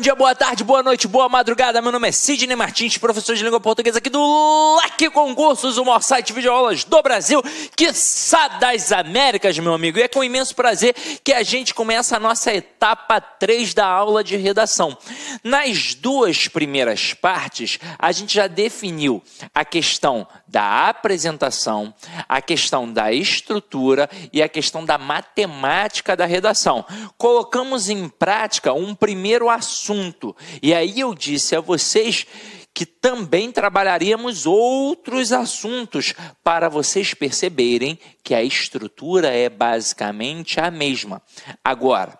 bom dia, boa tarde, boa noite, boa madrugada. Meu nome é Sidney Martins, professor de língua portuguesa aqui do LAC Concursos, o maior site de videoaulas do Brasil, quiçá das Américas, meu amigo. E é com imenso prazer que a gente começa a nossa etapa 3 da aula de redação. Nas duas primeiras partes, a gente já definiu a questão da apresentação, a questão da estrutura e a questão da matemática da redação. Colocamos em prática um primeiro assunto. E aí eu disse a vocês que também trabalharíamos outros assuntos para vocês perceberem que a estrutura é basicamente a mesma. Agora,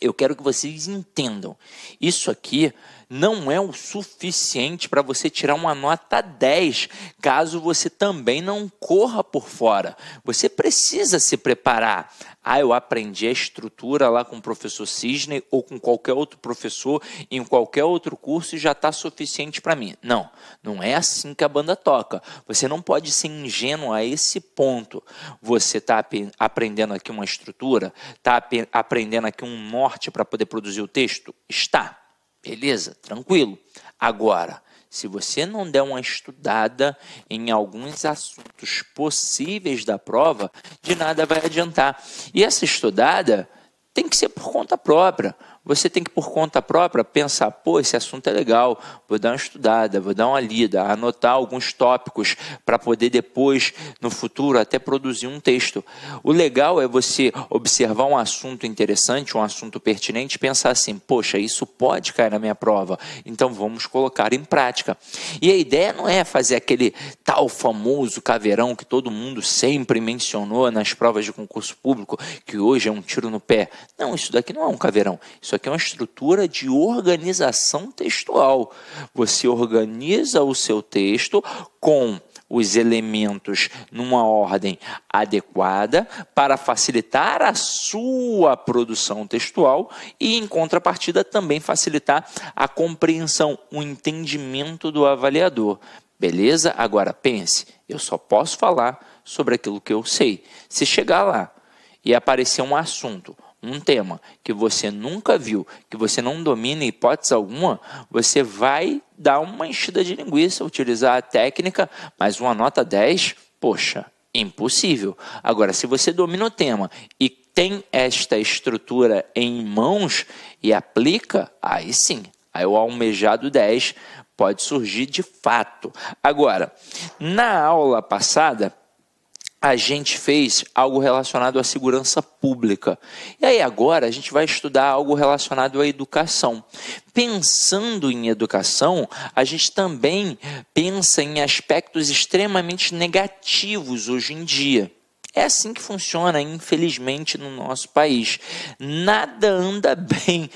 eu quero que vocês entendam. Isso aqui não é o suficiente para você tirar uma nota 10, caso você também não corra por fora. Você precisa se preparar. Ah, eu aprendi a estrutura lá com o professor Cisne ou com qualquer outro professor em qualquer outro curso e já está suficiente para mim. Não, não é assim que a banda toca. Você não pode ser ingênuo a esse ponto. Você está ap aprendendo aqui uma estrutura, está ap aprendendo aqui um norte para poder produzir o texto? Está. Beleza, tranquilo. Agora, se você não der uma estudada em alguns assuntos possíveis da prova, de nada vai adiantar. E essa estudada tem que ser por conta própria você tem que, por conta própria, pensar: pô, esse assunto é legal, vou dar uma estudada, vou dar uma lida, anotar alguns tópicos para poder depois, no futuro, até produzir um texto. O legal é você observar um assunto interessante, um assunto pertinente, pensar assim: poxa, isso pode cair na minha prova, então vamos colocar em prática. E a ideia não é fazer aquele tal famoso caveirão que todo mundo sempre mencionou nas provas de concurso público, que hoje é um tiro no pé. Não, isso daqui não é um caveirão. Isso aqui é uma estrutura de organização textual. Você organiza o seu texto com os elementos numa ordem adequada para facilitar a sua produção textual e, em contrapartida, também facilitar a compreensão, o entendimento do avaliador. Beleza? Agora pense, eu só posso falar sobre aquilo que eu sei. Se chegar lá e aparecer um assunto um tema que você nunca viu, que você não domina em hipótese alguma, você vai dar uma enchida de linguiça, utilizar a técnica, mas uma nota 10, poxa, impossível. Agora, se você domina o tema e tem esta estrutura em mãos e aplica, aí sim, aí o almejado 10 pode surgir de fato. Agora, na aula passada, a gente fez algo relacionado à segurança pública. E aí agora a gente vai estudar algo relacionado à educação. Pensando em educação, a gente também pensa em aspectos extremamente negativos hoje em dia. É assim que funciona, infelizmente, no nosso país. Nada anda bem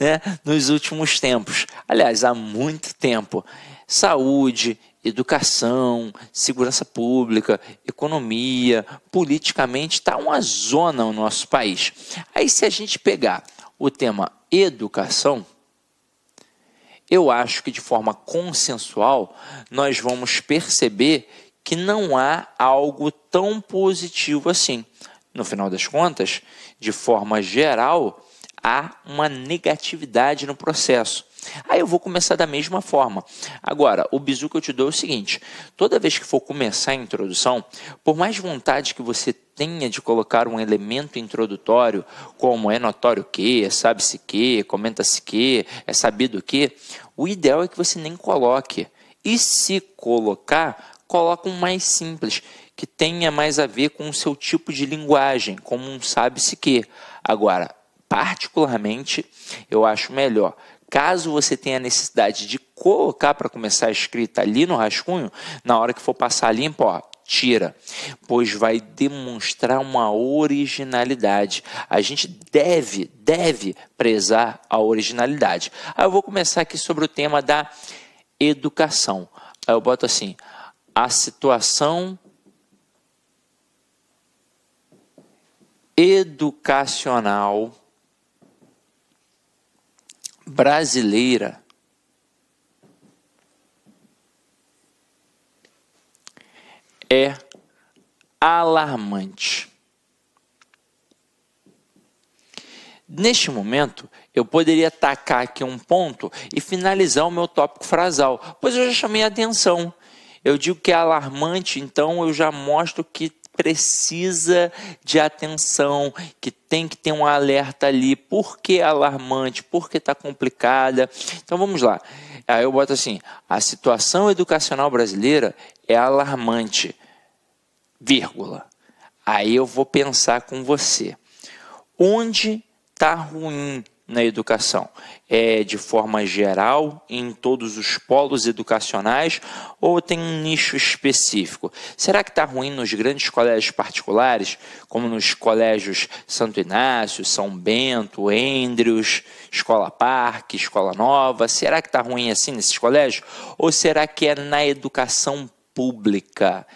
né, nos últimos tempos. Aliás, há muito tempo. Saúde, educação, segurança pública, economia, politicamente está uma zona o no nosso país. Aí se a gente pegar o tema educação, eu acho que de forma consensual nós vamos perceber que não há algo tão positivo assim. No final das contas, de forma geral, há uma negatividade no processo. Aí eu vou começar da mesma forma. Agora, o bizu que eu te dou é o seguinte: toda vez que for começar a introdução, por mais vontade que você tenha de colocar um elemento introdutório, como é notório que, é sabe-se que, é comenta-se que, é sabido que, o ideal é que você nem coloque. E se colocar, coloca um mais simples, que tenha mais a ver com o seu tipo de linguagem, como um sabe-se que. Agora, particularmente, eu acho melhor Caso você tenha necessidade de colocar para começar a escrita ali no rascunho, na hora que for passar limpo, ó, tira, pois vai demonstrar uma originalidade. A gente deve, deve prezar a originalidade. Aí ah, eu vou começar aqui sobre o tema da educação. Aí eu boto assim: a situação educacional brasileira. É alarmante. Neste momento, eu poderia tacar aqui um ponto e finalizar o meu tópico frasal, pois eu já chamei a atenção. Eu digo que é alarmante, então eu já mostro que precisa de atenção, que tem que ter um alerta ali, porque é alarmante, porque está complicada. Então vamos lá. Aí eu boto assim: a situação educacional brasileira é alarmante, vírgula. Aí eu vou pensar com você. Onde está ruim? na educação? É de forma geral, em todos os polos educacionais, ou tem um nicho específico? Será que está ruim nos grandes colégios particulares, como nos colégios Santo Inácio, São Bento, Endrios, Escola Parque, Escola Nova? Será que está ruim assim nesses colégios? Ou será que é na educação pública?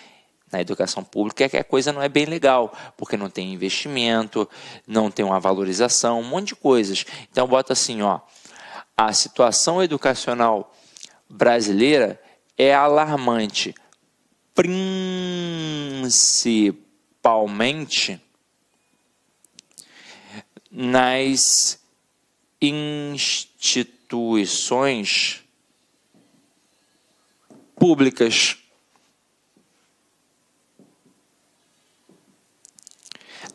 na educação pública é que a coisa não é bem legal, porque não tem investimento, não tem uma valorização, um monte de coisas. Então bota assim, ó, a situação educacional brasileira é alarmante, principalmente nas instituições públicas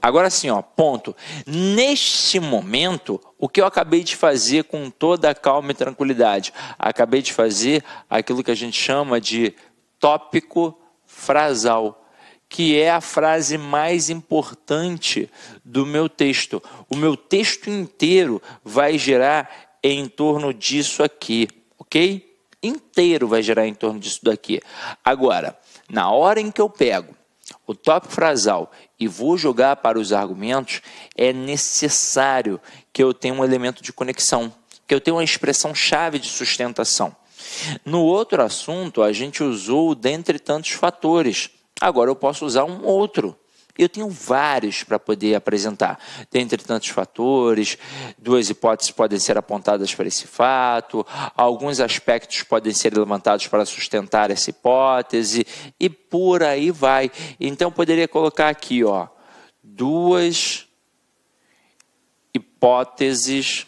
Agora sim, ó, ponto. Neste momento, o que eu acabei de fazer com toda a calma e tranquilidade? Acabei de fazer aquilo que a gente chama de tópico frasal que é a frase mais importante do meu texto. O meu texto inteiro vai girar em torno disso aqui, ok? Inteiro vai girar em torno disso daqui. Agora, na hora em que eu pego o tópico frasal e vou jogar para os argumentos, é necessário que eu tenha um elemento de conexão, que eu tenha uma expressão chave de sustentação. No outro assunto, a gente usou dentre tantos fatores. Agora eu posso usar um outro. Eu tenho vários para poder apresentar. Dentre tantos fatores, duas hipóteses podem ser apontadas para esse fato, alguns aspectos podem ser levantados para sustentar essa hipótese e por aí vai. Então poderia colocar aqui, ó, duas hipóteses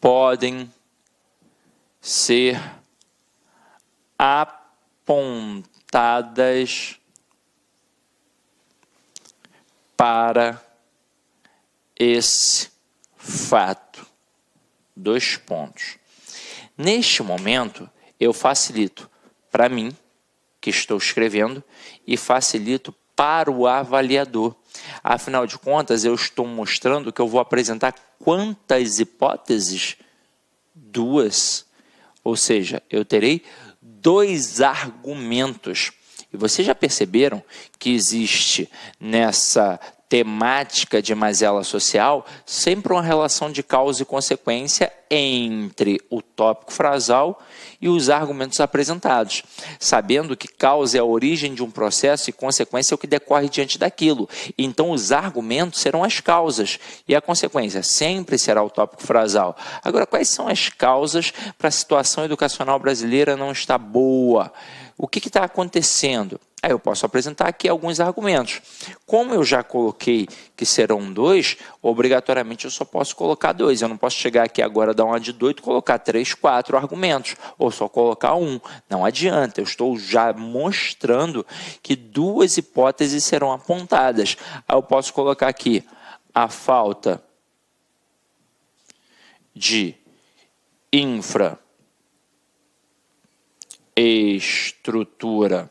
podem ser apontadas para esse fato. Dois pontos. Neste momento, eu facilito para mim, que estou escrevendo, e facilito para o avaliador. Afinal de contas, eu estou mostrando que eu vou apresentar quantas hipóteses? Duas. Ou seja, eu terei dois argumentos e vocês já perceberam que existe nessa temática de mazela social sempre uma relação de causa e consequência entre o tópico frasal e os argumentos apresentados, sabendo que causa é a origem de um processo e consequência é o que decorre diante daquilo. Então, os argumentos serão as causas e a consequência sempre será o tópico frasal. Agora, quais são as causas para a situação educacional brasileira não estar boa? O que está acontecendo? Aí eu posso apresentar aqui alguns argumentos. Como eu já coloquei que serão dois, obrigatoriamente eu só posso colocar dois. Eu não posso chegar aqui agora, dar uma de doido, colocar três, quatro argumentos, ou só colocar um. Não adianta. Eu estou já mostrando que duas hipóteses serão apontadas. Aí eu posso colocar aqui a falta de infra estrutura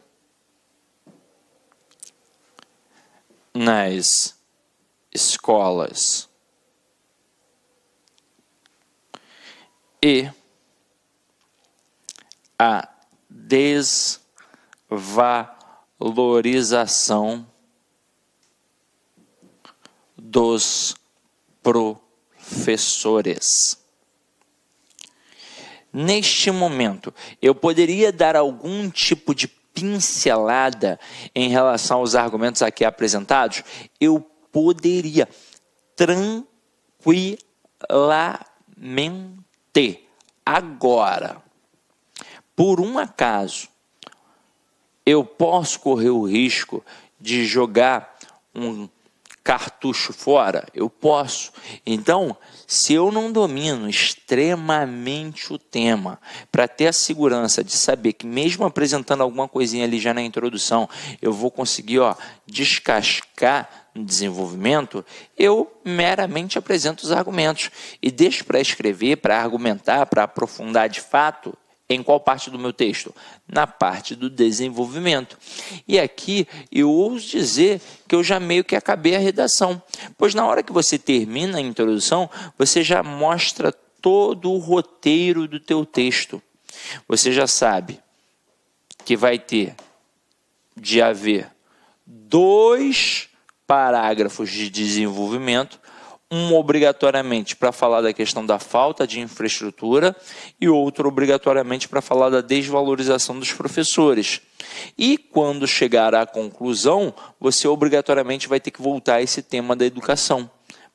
nas escolas e a desvalorização dos professores neste momento, eu poderia dar algum tipo de pincelada em relação aos argumentos aqui apresentados? Eu poderia tranquilamente. Agora, por um acaso, eu posso correr o risco de jogar um cartucho fora? Eu posso. Então, se eu não domino extremamente o tema, para ter a segurança de saber que mesmo apresentando alguma coisinha ali já na introdução, eu vou conseguir ó, descascar no desenvolvimento, eu meramente apresento os argumentos e deixo para escrever, para argumentar, para aprofundar de fato em qual parte do meu texto? Na parte do desenvolvimento. E aqui eu ouso dizer que eu já meio que acabei a redação, pois na hora que você termina a introdução, você já mostra todo o roteiro do teu texto. Você já sabe que vai ter de haver dois parágrafos de desenvolvimento um obrigatoriamente para falar da questão da falta de infraestrutura e outro obrigatoriamente para falar da desvalorização dos professores. E quando chegar à conclusão, você obrigatoriamente vai ter que voltar a esse tema da educação.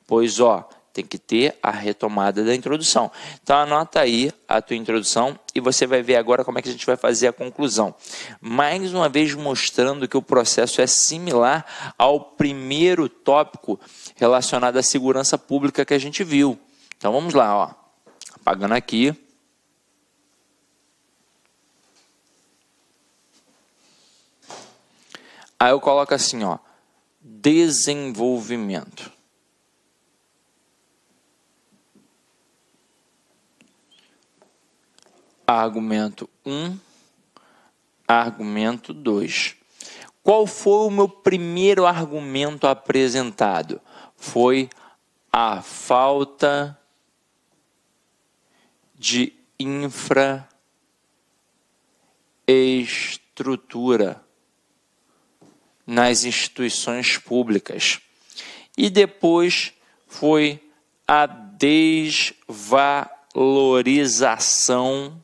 Pois ó, tem que ter a retomada da introdução. Então anota aí a tua introdução e você vai ver agora como é que a gente vai fazer a conclusão. Mais uma vez mostrando que o processo é similar ao primeiro tópico relacionado à segurança pública que a gente viu. Então vamos lá, ó. Apagando aqui. Aí eu coloco assim, ó, desenvolvimento. argumento 1, argumento 2. Qual foi o meu primeiro argumento apresentado? Foi a falta de infraestrutura nas instituições públicas. E depois foi a desvalorização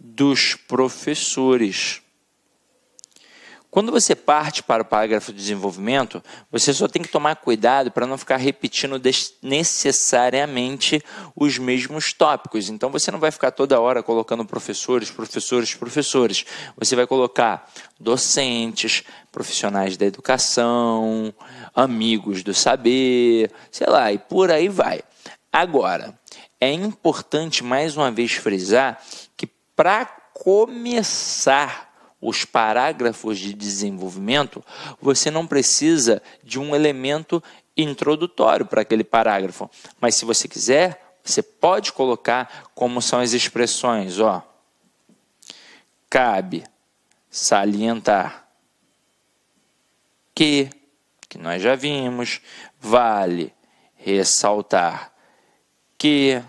dos professores. Quando você parte para o parágrafo de desenvolvimento, você só tem que tomar cuidado para não ficar repetindo necessariamente os mesmos tópicos. Então você não vai ficar toda hora colocando professores, professores, professores. Você vai colocar docentes, profissionais da educação, amigos do saber, sei lá, e por aí vai. Agora, é importante mais uma vez frisar para começar os parágrafos de desenvolvimento, você não precisa de um elemento introdutório para aquele parágrafo. Mas se você quiser, você pode colocar como são as expressões, ó. Cabe salientar que, que nós já vimos, vale ressaltar que,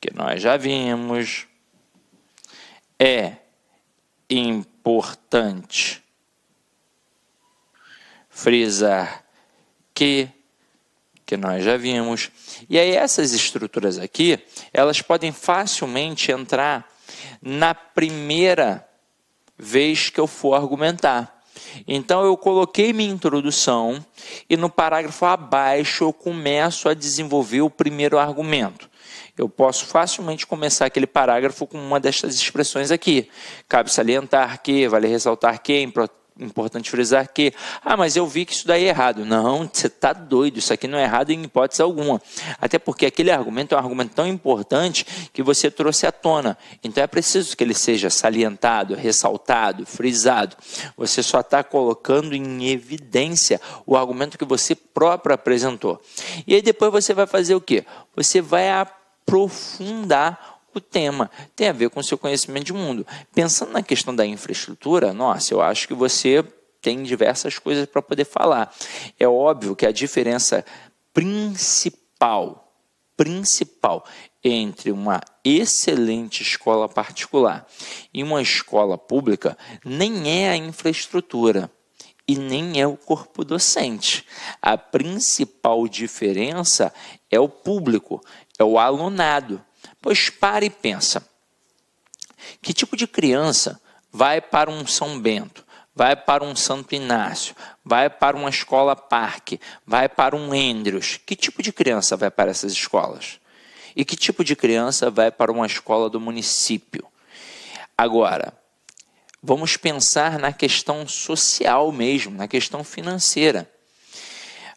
que nós já vimos é importante frisar que que nós já vimos. E aí essas estruturas aqui, elas podem facilmente entrar na primeira vez que eu for argumentar. Então eu coloquei minha introdução e no parágrafo abaixo eu começo a desenvolver o primeiro argumento eu posso facilmente começar aquele parágrafo com uma destas expressões aqui. Cabe salientar que, vale ressaltar que, é importante frisar que, ah, mas eu vi que isso daí é errado. Não, você está doido, isso aqui não é errado em hipótese alguma. Até porque aquele argumento é um argumento tão importante que você trouxe à tona. Então é preciso que ele seja salientado, ressaltado, frisado. Você só está colocando em evidência o argumento que você próprio apresentou. E aí depois você vai fazer o quê? Você vai apresentar aprofundar o tema. Tem a ver com o seu conhecimento de mundo. Pensando na questão da infraestrutura, nossa, eu acho que você tem diversas coisas para poder falar. É óbvio que a diferença principal, principal entre uma excelente escola particular e uma escola pública nem é a infraestrutura e nem é o corpo docente. A principal diferença é o público, é o alunado. Pois para e pensa. Que tipo de criança vai para um São Bento, vai para um Santo Inácio, vai para uma escola parque, vai para um Endros? Que tipo de criança vai para essas escolas? E que tipo de criança vai para uma escola do município? Agora, Vamos pensar na questão social mesmo, na questão financeira.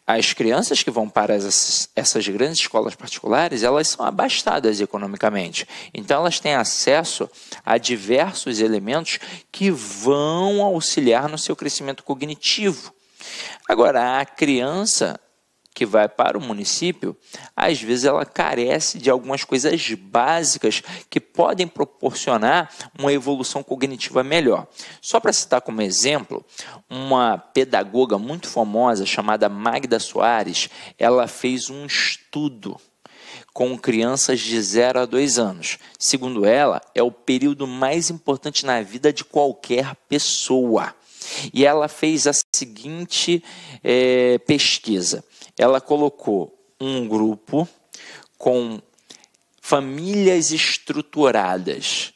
As crianças que vão para essas, essas grandes escolas particulares, elas são abastadas economicamente. Então, elas têm acesso a diversos elementos que vão auxiliar no seu crescimento cognitivo. Agora, a criança que vai para o município, às vezes ela carece de algumas coisas básicas que podem proporcionar uma evolução cognitiva melhor. Só para citar como exemplo, uma pedagoga muito famosa chamada Magda Soares, ela fez um estudo com crianças de 0 a 2 anos. Segundo ela, é o período mais importante na vida de qualquer pessoa e ela fez a seguinte é, pesquisa. Ela colocou um grupo com famílias estruturadas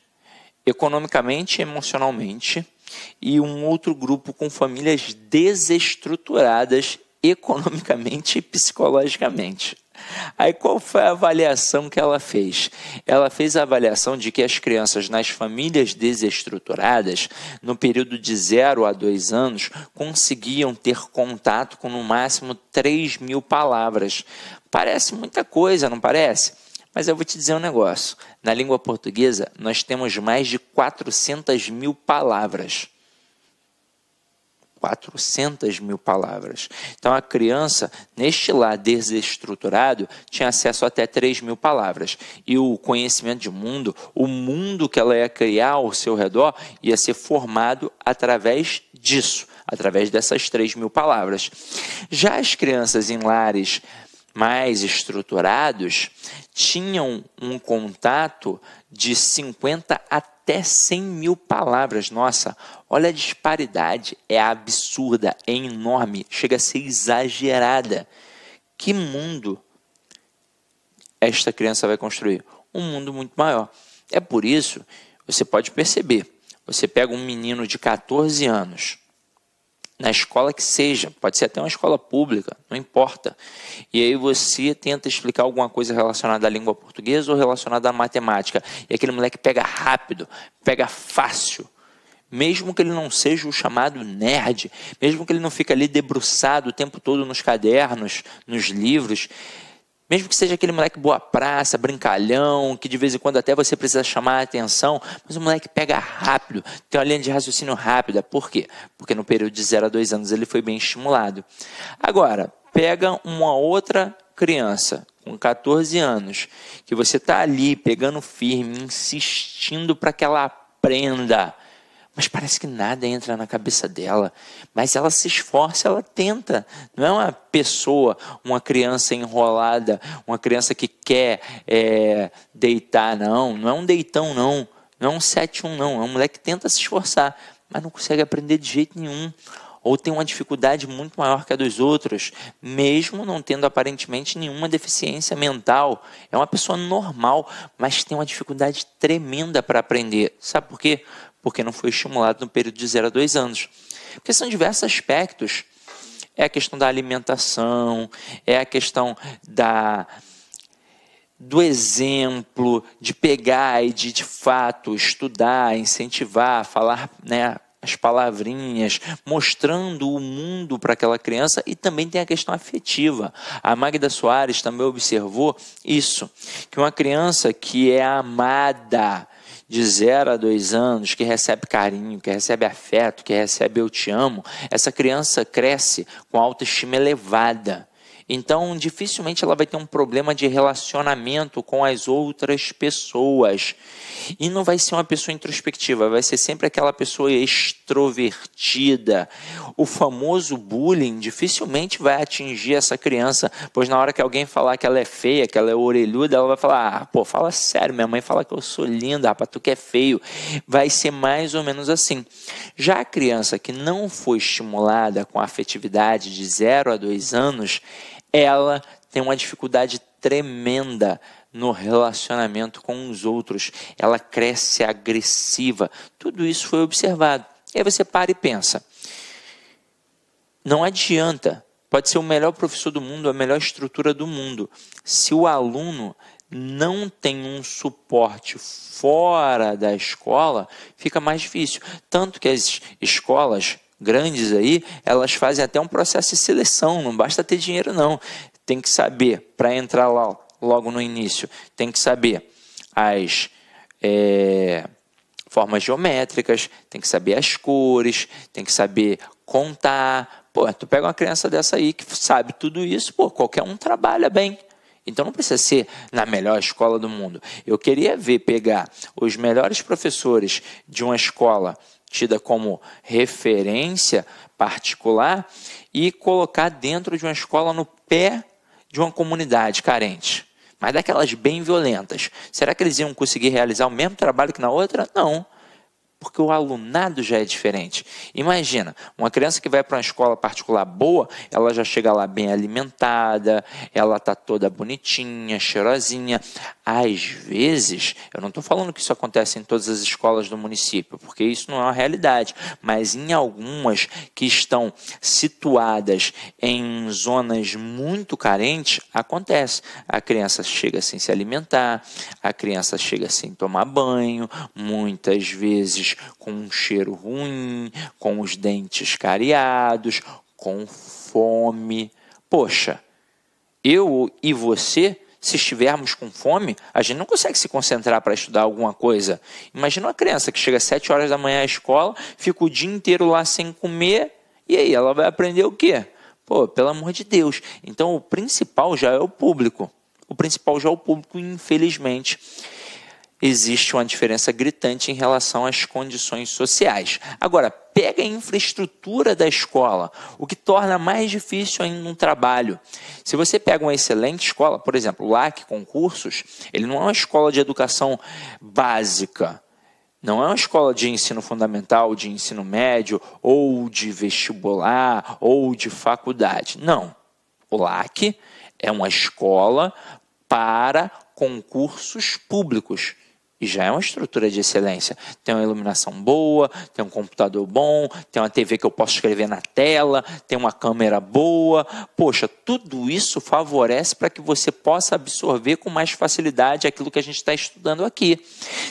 economicamente e emocionalmente, e um outro grupo com famílias desestruturadas economicamente e psicologicamente. Aí qual foi a avaliação que ela fez? Ela fez a avaliação de que as crianças nas famílias desestruturadas, no período de 0 a 2 anos, conseguiam ter contato com no máximo 3 mil palavras. Parece muita coisa, não parece? Mas eu vou te dizer um negócio: na língua portuguesa, nós temos mais de 400 mil palavras. 400 mil palavras. Então, a criança, neste lar desestruturado, tinha acesso a até 3 mil palavras. E o conhecimento de mundo, o mundo que ela ia criar ao seu redor, ia ser formado através disso, através dessas 3 mil palavras. Já as crianças em lares mais estruturados tinham um contato de 50 até 100 mil palavras. Nossa, olha a disparidade, é absurda, é enorme, chega a ser exagerada. Que mundo esta criança vai construir? Um mundo muito maior. É por isso, você pode perceber, você pega um menino de 14 anos, na escola que seja, pode ser até uma escola pública, não importa. E aí você tenta explicar alguma coisa relacionada à língua portuguesa ou relacionada à matemática. E aquele moleque pega rápido, pega fácil. Mesmo que ele não seja o chamado nerd, mesmo que ele não fique ali debruçado o tempo todo nos cadernos, nos livros, mesmo que seja aquele moleque boa praça, brincalhão, que de vez em quando até você precisa chamar a atenção, mas o moleque pega rápido, tem uma linha de raciocínio rápida. Por quê? Porque no período de 0 a 2 anos ele foi bem estimulado. Agora, pega uma outra criança com 14 anos, que você está ali pegando firme, insistindo para que ela aprenda mas parece que nada entra na cabeça dela. Mas ela se esforça, ela tenta. Não é uma pessoa, uma criança enrolada, uma criança que quer é, deitar, não. Não é um deitão, não. Não é um 7-1, não. É um moleque que tenta se esforçar, mas não consegue aprender de jeito nenhum. Ou tem uma dificuldade muito maior que a dos outros, mesmo não tendo aparentemente nenhuma deficiência mental. É uma pessoa normal, mas tem uma dificuldade tremenda para aprender. Sabe por quê? porque não foi estimulado no período de 0 a 2 anos. Porque são diversos aspectos. É a questão da alimentação, é a questão da, do exemplo, de pegar e de, de fato estudar, incentivar, falar né, as palavrinhas, mostrando o mundo para aquela criança e também tem a questão afetiva. A Magda Soares também observou isso, que uma criança que é amada de 0 a 2 anos que recebe carinho, que recebe afeto, que recebe eu te amo, essa criança cresce com autoestima elevada. Então, dificilmente ela vai ter um problema de relacionamento com as outras pessoas. E não vai ser uma pessoa introspectiva, vai ser sempre aquela pessoa extrovertida. O famoso bullying dificilmente vai atingir essa criança, pois na hora que alguém falar que ela é feia, que ela é orelhuda, ela vai falar: ah, pô, fala sério, minha mãe fala que eu sou linda, rapaz, tu que é feio. Vai ser mais ou menos assim. Já a criança que não foi estimulada com afetividade de 0 a 2 anos, ela tem uma dificuldade tremenda no relacionamento com os outros. Ela cresce agressiva. Tudo isso foi observado. E aí você para e pensa. Não adianta. Pode ser o melhor professor do mundo, a melhor estrutura do mundo. Se o aluno não tem um suporte fora da escola, fica mais difícil. Tanto que as escolas grandes aí, elas fazem até um processo de seleção, não basta ter dinheiro não. Tem que saber, para entrar lá logo no início, tem que saber as é, formas geométricas, tem que saber as cores, tem que saber contar. Pô, tu pega uma criança dessa aí que sabe tudo isso, pô, qualquer um trabalha bem. Então não precisa ser na melhor escola do mundo. Eu queria ver pegar os melhores professores de uma escola tida como referência particular, e colocar dentro de uma escola no pé de uma comunidade carente. Mas daquelas bem violentas. Será que eles iam conseguir realizar o mesmo trabalho que na outra? Não porque o alunado já é diferente. Imagina, uma criança que vai para uma escola particular boa, ela já chega lá bem alimentada, ela está toda bonitinha, cheirosinha. Às vezes, eu não estou falando que isso acontece em todas as escolas do município, porque isso não é uma realidade, mas em algumas que estão situadas em zonas muito carentes, acontece. A criança chega sem se alimentar, a criança chega sem tomar banho, muitas vezes com um cheiro ruim, com os dentes cariados, com fome. Poxa, eu e você, se estivermos com fome, a gente não consegue se concentrar para estudar alguma coisa. Imagina uma criança que chega às 7 horas da manhã à escola, fica o dia inteiro lá sem comer, e aí ela vai aprender o quê? Pô, pelo amor de Deus. Então o principal já é o público. O principal já é o público, infelizmente existe uma diferença gritante em relação às condições sociais. Agora, pega a infraestrutura da escola, o que torna mais difícil ainda um trabalho. Se você pega uma excelente escola, por exemplo, o LAC Concursos, ele não é uma escola de educação básica. Não é uma escola de ensino fundamental, de ensino médio, ou de vestibular, ou de faculdade. Não. O LAC é uma escola para concursos públicos. E já é uma estrutura de excelência. Tem uma iluminação boa, tem um computador bom, tem uma TV que eu posso escrever na tela, tem uma câmera boa. Poxa, tudo isso favorece para que você possa absorver com mais facilidade aquilo que a gente está estudando aqui.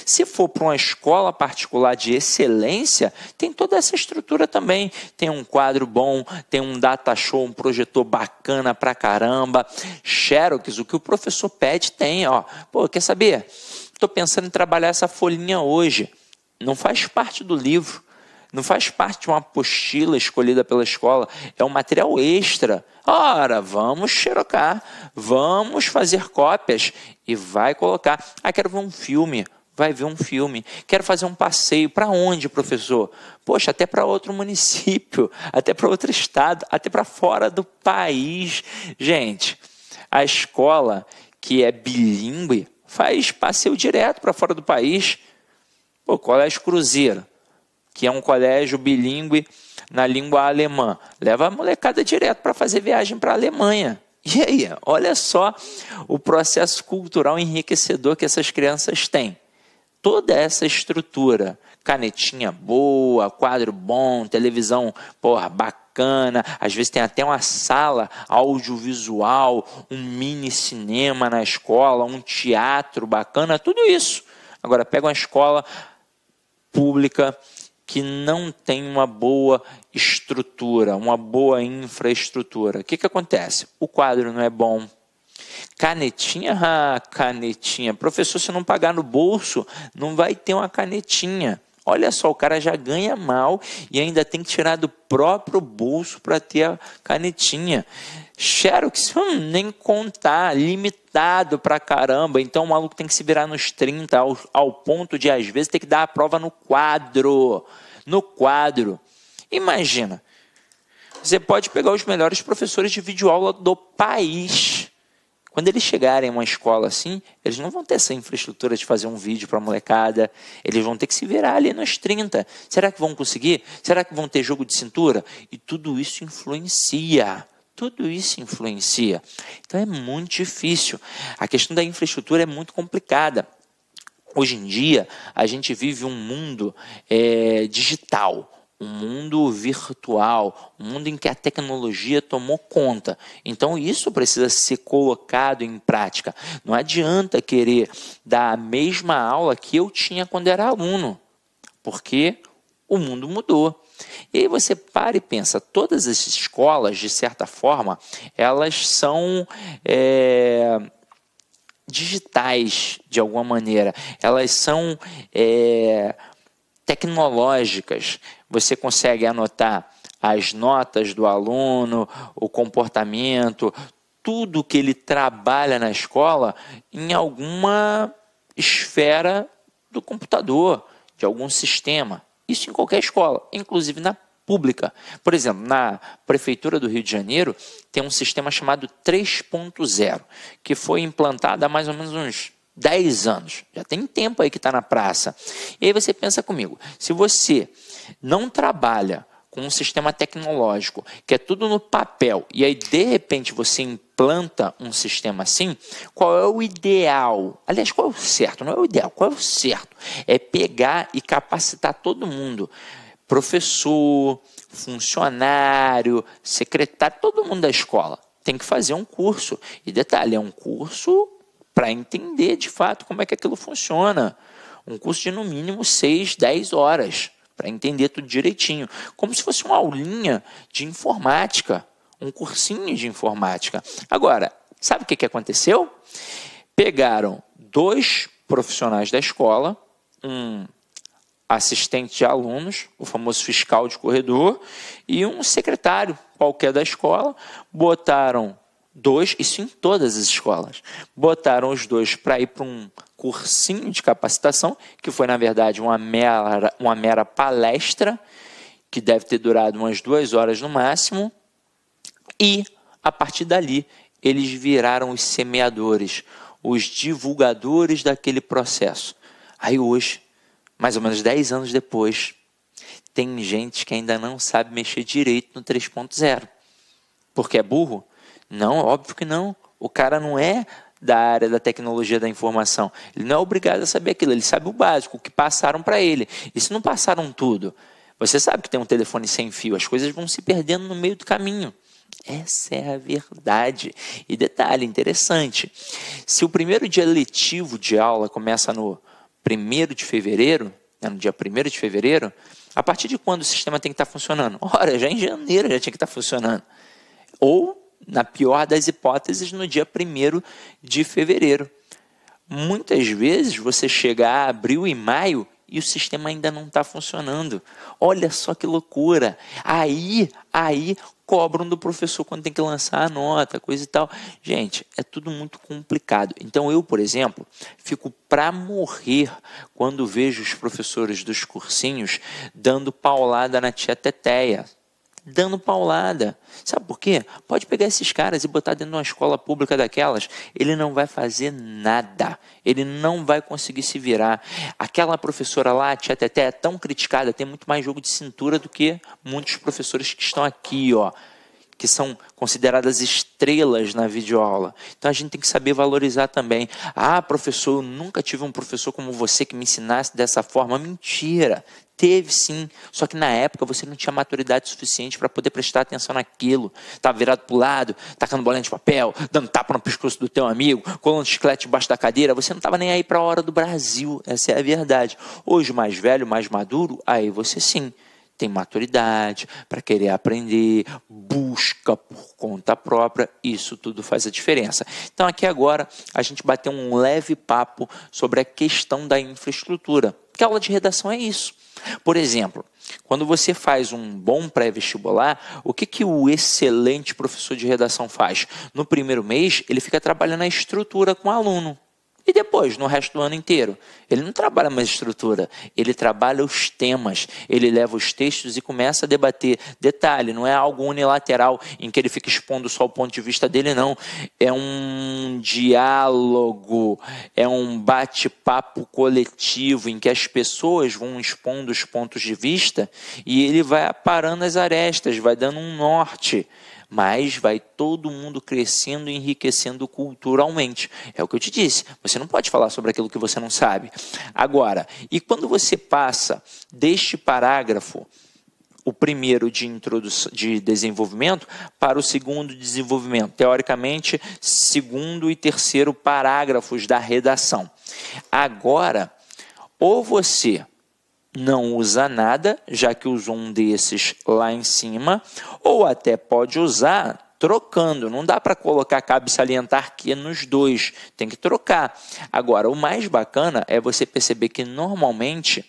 Se for para uma escola particular de excelência, tem toda essa estrutura também. Tem um quadro bom, tem um data show, um projetor bacana pra caramba. Xerox, o que o professor pede tem, ó. Pô, quer saber? estou pensando em trabalhar essa folhinha hoje. Não faz parte do livro, não faz parte de uma apostila escolhida pela escola, é um material extra. Ora, vamos xerocar, vamos fazer cópias e vai colocar. Ah, quero ver um filme. Vai ver um filme. Quero fazer um passeio. Para onde, professor? Poxa, até para outro município, até para outro estado, até para fora do país. Gente, a escola que é bilíngue, faz passeio direto para fora do país. O Colégio Cruzeiro, que é um colégio bilíngue na língua alemã, leva a molecada direto para fazer viagem para a Alemanha. E aí, olha só o processo cultural enriquecedor que essas crianças têm. Toda essa estrutura canetinha boa, quadro bom, televisão, porra, bacana. Às vezes tem até uma sala audiovisual, um mini cinema na escola, um teatro bacana, tudo isso. Agora pega uma escola pública que não tem uma boa estrutura, uma boa infraestrutura. O que, que acontece? O quadro não é bom, Canetinha, ah, canetinha. Professor, se não pagar no bolso, não vai ter uma canetinha. Olha só, o cara já ganha mal e ainda tem que tirar do próprio bolso para ter a canetinha. Xerox, hum, nem contar, limitado pra caramba. Então o maluco tem que se virar nos 30, ao, ao ponto de às vezes ter que dar a prova no quadro. No quadro. Imagina, você pode pegar os melhores professores de videoaula do país quando eles chegarem a uma escola assim, eles não vão ter essa infraestrutura de fazer um vídeo para a molecada. Eles vão ter que se virar ali nos 30. Será que vão conseguir? Será que vão ter jogo de cintura? E tudo isso influencia. Tudo isso influencia. Então é muito difícil. A questão da infraestrutura é muito complicada. Hoje em dia, a gente vive um mundo é, digital um mundo virtual, um mundo em que a tecnologia tomou conta. Então isso precisa ser colocado em prática. Não adianta querer dar a mesma aula que eu tinha quando era aluno, porque o mundo mudou. E aí você para e pensa, todas as escolas, de certa forma, elas são é, digitais de alguma maneira, elas são é, tecnológicas você consegue anotar as notas do aluno, o comportamento, tudo que ele trabalha na escola em alguma esfera do computador, de algum sistema. Isso em qualquer escola, inclusive na pública. Por exemplo, na Prefeitura do Rio de Janeiro tem um sistema chamado 3.0, que foi implantado há mais ou menos uns 10 anos. Já tem tempo aí que está na praça. E aí você pensa comigo, se você não trabalha com um sistema tecnológico, que é tudo no papel, e aí de repente você implanta um sistema assim, qual é o ideal? Aliás, qual é o certo? Não é o ideal, qual é o certo? É pegar e capacitar todo mundo. Professor, funcionário, secretário, todo mundo da escola tem que fazer um curso. E detalhe, é um curso para entender de fato como é que aquilo funciona. Um curso de no mínimo 6, 10 horas para entender tudo direitinho, como se fosse uma aulinha de informática, um cursinho de informática. Agora, sabe o que, que aconteceu? Pegaram dois profissionais da escola, um assistente de alunos, o famoso fiscal de corredor, e um secretário qualquer da escola, botaram dois, isso em todas as escolas. Botaram os dois para ir para um cursinho de capacitação, que foi, na verdade, uma mera, uma mera palestra, que deve ter durado umas duas horas no máximo, e a partir dali eles viraram os semeadores, os divulgadores daquele processo. Aí hoje, mais ou menos 10 anos depois, tem gente que ainda não sabe mexer direito no 3.0. Porque é burro? Não, óbvio que não. O cara não é da área da tecnologia da informação. Ele não é obrigado a saber aquilo, ele sabe o básico, o que passaram para ele. E se não passaram tudo? Você sabe que tem um telefone sem fio, as coisas vão se perdendo no meio do caminho. Essa é a verdade. E detalhe interessante: se o primeiro dia letivo de aula começa no primeiro de fevereiro, é no dia primeiro de fevereiro, a partir de quando o sistema tem que estar tá funcionando? Ora, já em janeiro já tinha que estar tá funcionando. Ou na pior das hipóteses, no dia 1 de fevereiro. Muitas vezes você chega a abril e maio e o sistema ainda não está funcionando. Olha só que loucura! Aí, aí cobram do professor quando tem que lançar a nota, coisa e tal. Gente, é tudo muito complicado. Então eu, por exemplo, fico para morrer quando vejo os professores dos cursinhos dando paulada na tia Teteia, dando paulada. Sabe por quê? Pode pegar esses caras e botar dentro de uma escola pública daquelas. Ele não vai fazer nada. Ele não vai conseguir se virar. Aquela professora lá, a Tia Teté, é tão criticada, tem muito mais jogo de cintura do que muitos professores que estão aqui, ó. Que são consideradas estrelas na videoaula. Então a gente tem que saber valorizar também. Ah, professor, eu nunca tive um professor como você que me ensinasse dessa forma. Mentira! Teve sim, só que na época você não tinha maturidade suficiente para poder prestar atenção naquilo. Estava tá virado para o lado, tacando bolinha de papel, dando tapa no pescoço do teu amigo, colando chiclete debaixo da cadeira. Você não estava nem aí para a hora do Brasil, essa é a verdade. Hoje, mais velho, mais maduro, aí você sim tem maturidade para querer aprender, busca por conta própria, isso tudo faz a diferença. Então, aqui agora, a gente bateu um leve papo sobre a questão da infraestrutura, porque a aula de redação é isso. Por exemplo, quando você faz um bom pré-vestibular, o que, que o excelente professor de redação faz? No primeiro mês, ele fica trabalhando a estrutura com o aluno. E depois, no resto do ano inteiro. Ele não trabalha mais estrutura, ele trabalha os temas, ele leva os textos e começa a debater. Detalhe, não é algo unilateral em que ele fica expondo só o ponto de vista dele, não. É um diálogo, é um bate-papo coletivo em que as pessoas vão expondo os pontos de vista e ele vai aparando as arestas, vai dando um norte mas vai todo mundo crescendo e enriquecendo culturalmente. É o que eu te disse, você não pode falar sobre aquilo que você não sabe. Agora, e quando você passa deste parágrafo o primeiro de, introdução, de desenvolvimento para o segundo desenvolvimento. Teoricamente, segundo e terceiro parágrafos da redação. Agora, ou você não usa nada, já que usou um desses lá em cima, ou até pode usar trocando. Não dá para colocar, cabe salientar que nos dois, tem que trocar. Agora, o mais bacana é você perceber que normalmente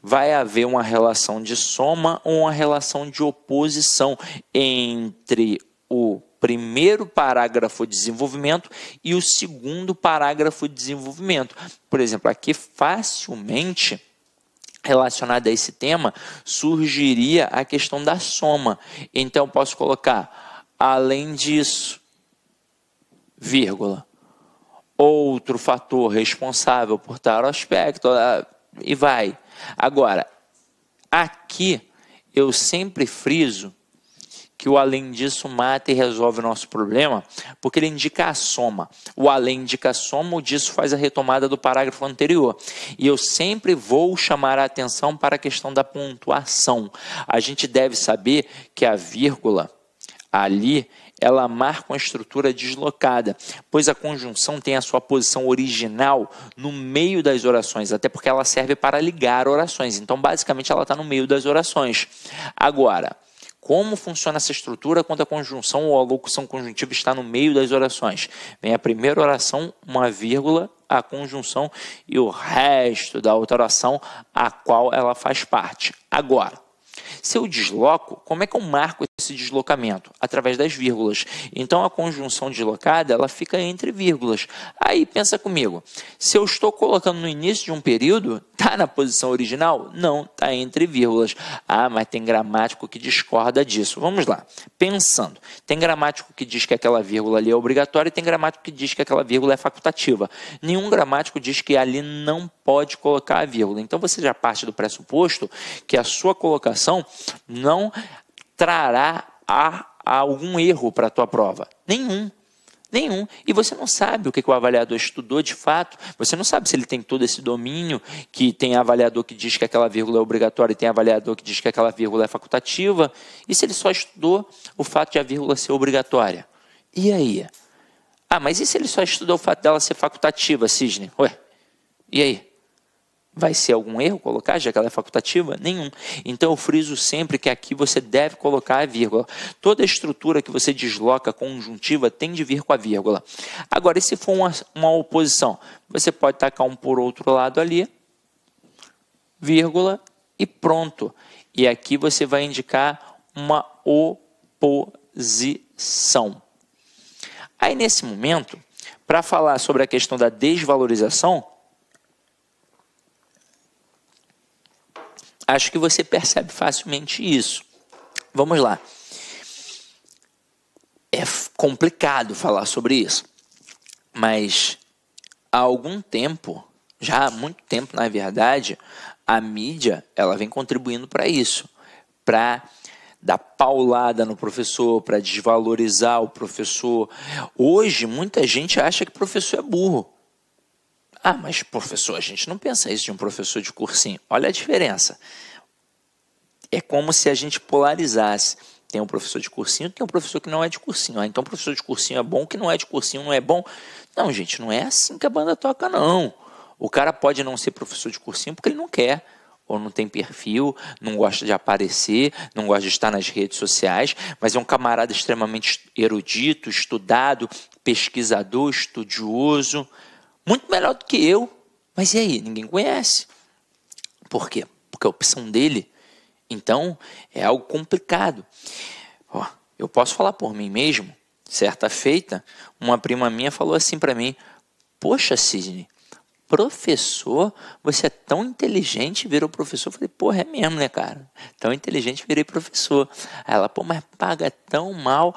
vai haver uma relação de soma ou uma relação de oposição entre o primeiro parágrafo de desenvolvimento e o segundo parágrafo de desenvolvimento. Por exemplo, aqui facilmente relacionada a esse tema, surgiria a questão da soma. Então, posso colocar, além disso, vírgula, outro fator responsável por tal aspecto, ah, e vai. Agora, aqui eu sempre friso que o além disso mata e resolve o nosso problema, porque ele indica a soma. O além indica a soma, o disso faz a retomada do parágrafo anterior. E eu sempre vou chamar a atenção para a questão da pontuação. A gente deve saber que a vírgula ali ela marca uma estrutura deslocada, pois a conjunção tem a sua posição original no meio das orações, até porque ela serve para ligar orações. Então, basicamente, ela está no meio das orações. Agora, como funciona essa estrutura quando a conjunção ou a locução conjuntiva está no meio das orações? Vem a primeira oração, uma vírgula, a conjunção e o resto da outra oração a qual ela faz parte. Agora, se eu desloco, como é que eu marco esse deslocamento? Através das vírgulas. Então a conjunção deslocada ela fica entre vírgulas. Aí pensa comigo, se eu estou colocando no início de um período, tá na posição original? Não, tá entre vírgulas. Ah, mas tem gramático que discorda disso. Vamos lá. Pensando, tem gramático que diz que aquela vírgula ali é obrigatória e tem gramático que diz que aquela vírgula é facultativa. Nenhum gramático diz que ali não pode colocar a vírgula. Então você já parte do pressuposto que a sua colocação não trará a, a algum erro para a tua prova. Nenhum. Nenhum. E você não sabe o que, o avaliador estudou de fato, você não sabe se ele tem todo esse domínio, que tem avaliador que diz que aquela vírgula é obrigatória e tem avaliador que diz que aquela vírgula é facultativa, e se ele só estudou o fato de a vírgula ser obrigatória. E aí? Ah, mas e se ele só estudou o fato dela ser facultativa, Cisne? Ué, e aí? Vai ser algum erro colocar, já que ela é facultativa? Nenhum. Então eu friso sempre que aqui você deve colocar a vírgula. Toda estrutura que você desloca conjuntiva tem de vir com a vírgula. Agora, e se for uma, uma oposição? Você pode tacar um por outro lado ali, vírgula, e pronto. E aqui você vai indicar uma oposição. Aí, nesse momento, para falar sobre a questão da desvalorização, Acho que você percebe facilmente isso. Vamos lá. É complicado falar sobre isso, mas há algum tempo, já há muito tempo na verdade, a mídia ela vem contribuindo para isso, para dar paulada no professor, para desvalorizar o professor. Hoje muita gente acha que professor é burro. Ah, mas professor, a gente não pensa isso de um professor de cursinho. Olha a diferença. É como se a gente polarizasse. Tem um professor de cursinho, tem um professor que não é de cursinho. Ah, então professor de cursinho é bom, que não é de cursinho não é bom. Não, gente, não é assim que a banda toca, não. O cara pode não ser professor de cursinho porque ele não quer, ou não tem perfil, não gosta de aparecer, não gosta de estar nas redes sociais, mas é um camarada extremamente erudito, estudado, pesquisador, estudioso, muito melhor do que eu. Mas e aí? Ninguém conhece. Por quê? Porque a opção dele, então, é algo complicado. Ó, eu posso falar por mim mesmo. Certa feita, uma prima minha falou assim para mim: Poxa, Sidney, professor, você é tão inteligente, virou professor. Eu falei, porra, é mesmo, né, cara? Tão inteligente, virei professor. Aí ela, pô, mas paga tão mal.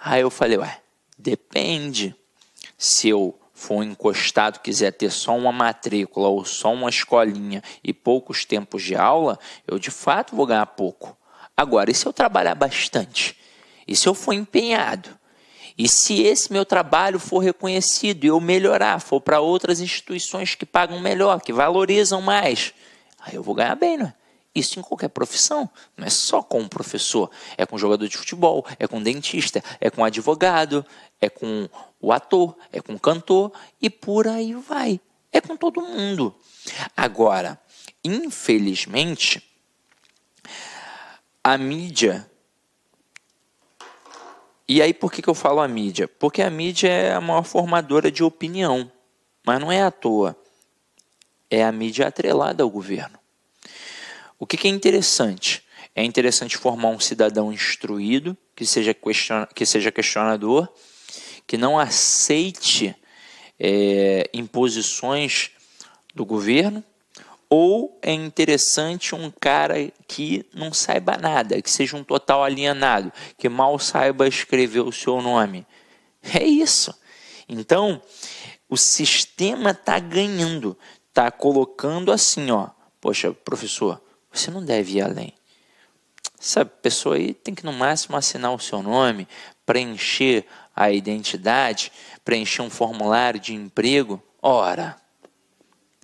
Aí eu falei, ué, depende. Se eu for encostado quiser ter só uma matrícula ou só uma escolinha e poucos tempos de aula, eu de fato vou ganhar pouco. Agora, e se eu trabalhar bastante? E se eu for empenhado? E se esse meu trabalho for reconhecido e eu melhorar, for para outras instituições que pagam melhor, que valorizam mais, aí eu vou ganhar bem, não é? Isso em qualquer profissão, não é só com o professor, é com jogador de futebol, é com dentista, é com advogado, é com o ator, é com o cantor e por aí vai. É com todo mundo. Agora, infelizmente, a mídia. E aí, por que, que eu falo a mídia? Porque a mídia é a maior formadora de opinião, mas não é à toa. É a mídia atrelada ao governo. O que, que é interessante? É interessante formar um cidadão instruído, que seja, questiona, que seja questionador, que não aceite é, imposições do governo, ou é interessante um cara que não saiba nada, que seja um total alienado, que mal saiba escrever o seu nome. É isso. Então, o sistema está ganhando, está colocando assim, ó, poxa, professor, você não deve ir além. Essa pessoa aí tem que no máximo assinar o seu nome, preencher a identidade, preencher um formulário de emprego. Ora,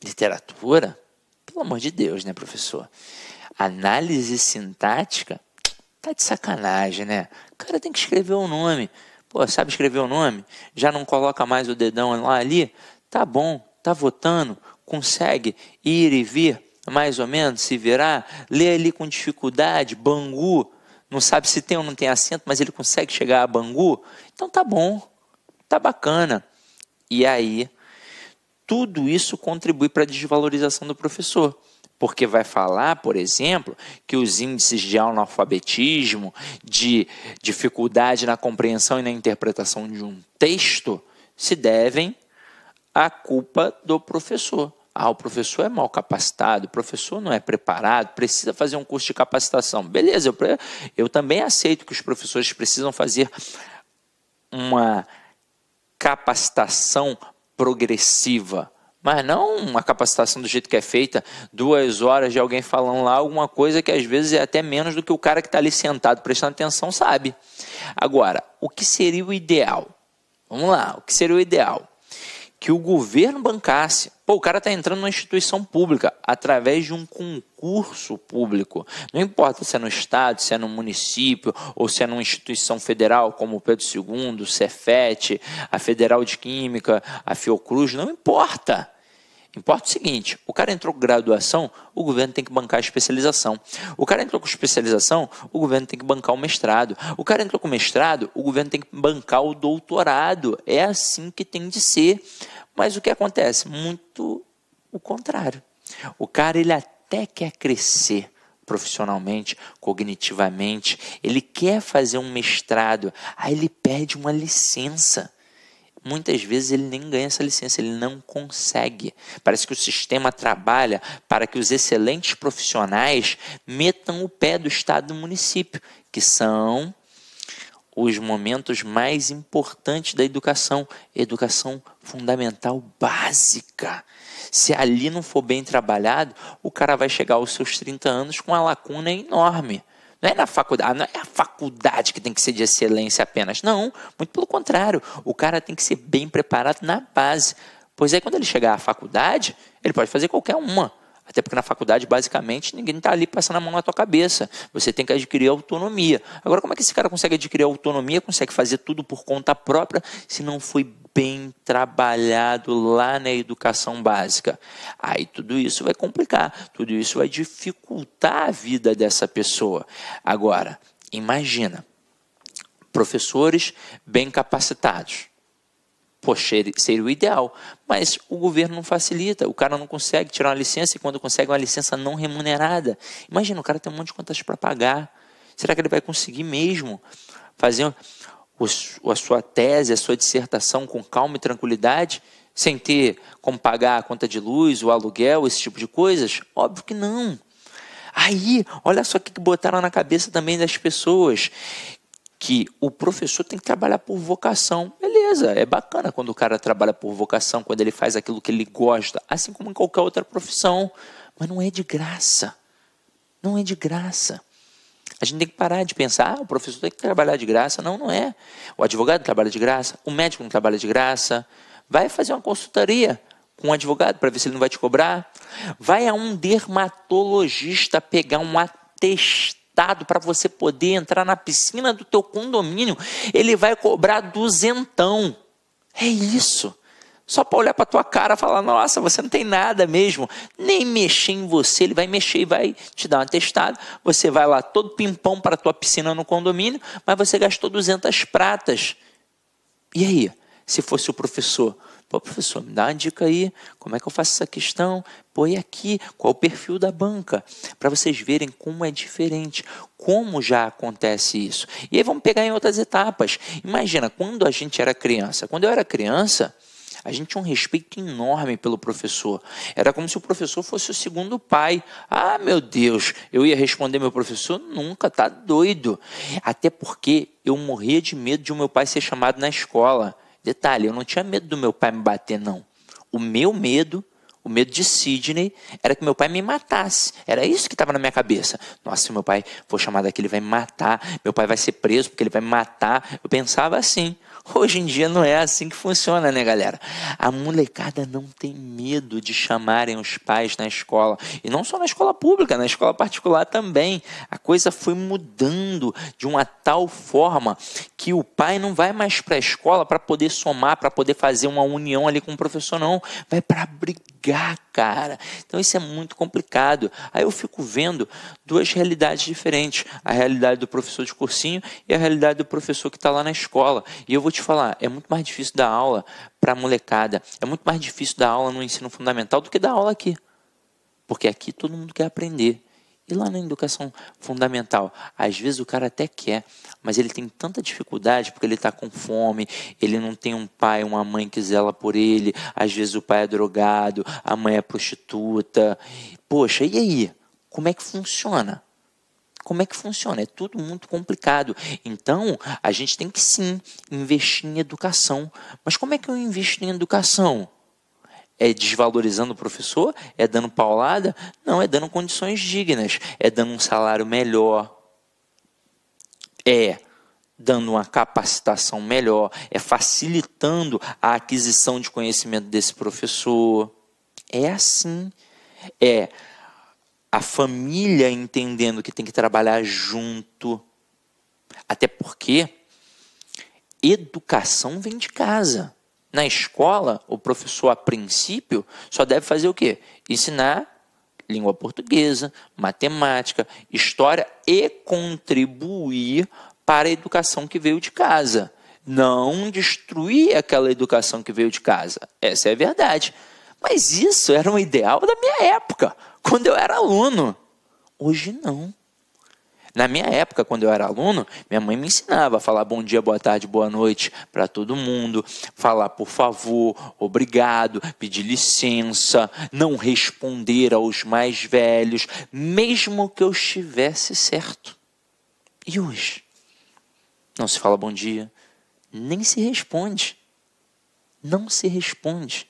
literatura? Pelo amor de Deus, né, professor? Análise sintática? Tá de sacanagem, né? O cara tem que escrever o nome. Pô, sabe escrever o nome? Já não coloca mais o dedão lá ali? Tá bom, tá votando, consegue ir e vir mais ou menos, se virar, lê ali com dificuldade, Bangu, não sabe se tem ou não tem acento, mas ele consegue chegar a Bangu, então tá bom, tá bacana. E aí, tudo isso contribui para a desvalorização do professor, porque vai falar, por exemplo, que os índices de analfabetismo, de dificuldade na compreensão e na interpretação de um texto, se devem à culpa do professor. Ah, o professor é mal capacitado, o professor não é preparado, precisa fazer um curso de capacitação. Beleza, eu, eu também aceito que os professores precisam fazer uma capacitação progressiva, mas não uma capacitação do jeito que é feita, duas horas de alguém falando lá alguma coisa que às vezes é até menos do que o cara que está ali sentado prestando atenção sabe. Agora, o que seria o ideal? Vamos lá, o que seria o ideal? que o governo bancasse. Pô, o cara está entrando numa instituição pública através de um concurso público. Não importa se é no estado, se é no município ou se é numa instituição federal como o Pedro II, o Cefet, a Federal de Química, a Fiocruz, não importa. Importa o seguinte: o cara entrou com graduação, o governo tem que bancar a especialização. O cara entrou com especialização, o governo tem que bancar o mestrado. O cara entrou com mestrado, o governo tem que bancar o doutorado. É assim que tem de ser. Mas o que acontece? Muito o contrário. O cara ele até quer crescer profissionalmente, cognitivamente, ele quer fazer um mestrado, aí ele pede uma licença muitas vezes ele nem ganha essa licença, ele não consegue. Parece que o sistema trabalha para que os excelentes profissionais metam o pé do Estado e do município, que são os momentos mais importantes da educação, educação fundamental básica. Se ali não for bem trabalhado, o cara vai chegar aos seus 30 anos com uma lacuna enorme. Não é na faculdade, ah, não é a faculdade que tem que ser de excelência apenas. Não, muito pelo contrário. O cara tem que ser bem preparado na base. Pois aí, é, quando ele chegar à faculdade, ele pode fazer qualquer uma. Até porque na faculdade, basicamente, ninguém está ali passando a mão na tua cabeça. Você tem que adquirir autonomia. Agora, como é que esse cara consegue adquirir autonomia, consegue fazer tudo por conta própria, se não foi bem trabalhado lá na educação básica. Aí tudo isso vai complicar, tudo isso vai dificultar a vida dessa pessoa. Agora, imagina professores bem capacitados. Poxa, seria o ideal, mas o governo não facilita, o cara não consegue tirar uma licença e quando consegue uma licença não remunerada. Imagina, o cara tem um monte de contas para pagar. Será que ele vai conseguir mesmo fazer a sua tese, a sua dissertação com calma e tranquilidade, sem ter como pagar a conta de luz, o aluguel, esse tipo de coisas? Óbvio que não. Aí, olha só o que botaram na cabeça também das pessoas, que o professor tem que trabalhar por vocação. Beleza, é bacana quando o cara trabalha por vocação, quando ele faz aquilo que ele gosta, assim como em qualquer outra profissão, mas não é de graça. Não é de graça. A gente tem que parar de pensar, ah, o professor tem que trabalhar de graça. Não, não é. O advogado trabalha de graça, o médico não trabalha de graça. Vai fazer uma consultoria com um advogado para ver se ele não vai te cobrar. Vai a um dermatologista pegar um atestado para você poder entrar na piscina do teu condomínio. Ele vai cobrar duzentão. É isso. Só para olhar para tua cara e falar: nossa, você não tem nada mesmo. Nem mexer em você, ele vai mexer e vai te dar um atestado. Você vai lá todo pimpão para tua piscina no condomínio, mas você gastou 200 pratas. E aí? Se fosse o professor, Pô, professor, me dá uma dica aí, como é que eu faço essa questão? Pô, e aqui, qual o perfil da banca? Para vocês verem como é diferente, como já acontece isso. E aí vamos pegar em outras etapas. Imagina, quando a gente era criança, quando eu era criança, a gente tinha um respeito enorme pelo professor. Era como se o professor fosse o segundo pai. Ah, meu Deus, eu ia responder meu professor? Nunca, tá doido. Até porque eu morria de medo de o meu pai ser chamado na escola. Detalhe, eu não tinha medo do meu pai me bater, não. O meu medo o medo de Sidney era que meu pai me matasse. Era isso que estava na minha cabeça. Nossa, se meu pai for chamado aqui, ele vai me matar. Meu pai vai ser preso porque ele vai me matar. Eu pensava assim. Hoje em dia não é assim que funciona, né, galera? A molecada não tem medo de chamarem os pais na escola. E não só na escola pública, na escola particular também. A coisa foi mudando de uma tal forma que o pai não vai mais para a escola para poder somar, para poder fazer uma união ali com o professor, não. Vai para brigar brigar, cara. Então isso é muito complicado. Aí eu fico vendo duas realidades diferentes: a realidade do professor de cursinho e a realidade do professor que está lá na escola. E eu vou te falar, é muito mais difícil dar aula para a molecada, é muito mais difícil dar aula no ensino fundamental do que dar aula aqui. Porque aqui todo mundo quer aprender. E lá na educação fundamental, às vezes o cara até quer, mas ele tem tanta dificuldade porque ele está com fome, ele não tem um pai, uma mãe que zela por ele, às vezes o pai é drogado, a mãe é prostituta. Poxa, e aí? Como é que funciona? como é que funciona? É tudo muito complicado. Então, a gente tem que sim investir em educação. Mas como é que eu invisto em educação? É desvalorizando o professor? É dando paulada? Não, é dando condições dignas. É dando um salário melhor. É dando uma capacitação melhor, é facilitando a aquisição de conhecimento desse professor. É assim. É a família entendendo que tem que trabalhar junto. Até porque educação vem de casa. Na escola, o professor, a princípio, só deve fazer o quê? Ensinar língua portuguesa, matemática, história e contribuir para a educação que veio de casa. Não destruir aquela educação que veio de casa. Essa é a verdade. Mas isso era um ideal da minha época, quando eu era aluno. Hoje não. Na minha época, quando eu era aluno, minha mãe me ensinava a falar bom dia, boa tarde, boa noite para todo mundo, falar por favor, obrigado, pedir licença, não responder aos mais velhos, mesmo que eu estivesse certo. E hoje? Não se fala bom dia, nem se responde. Não se responde.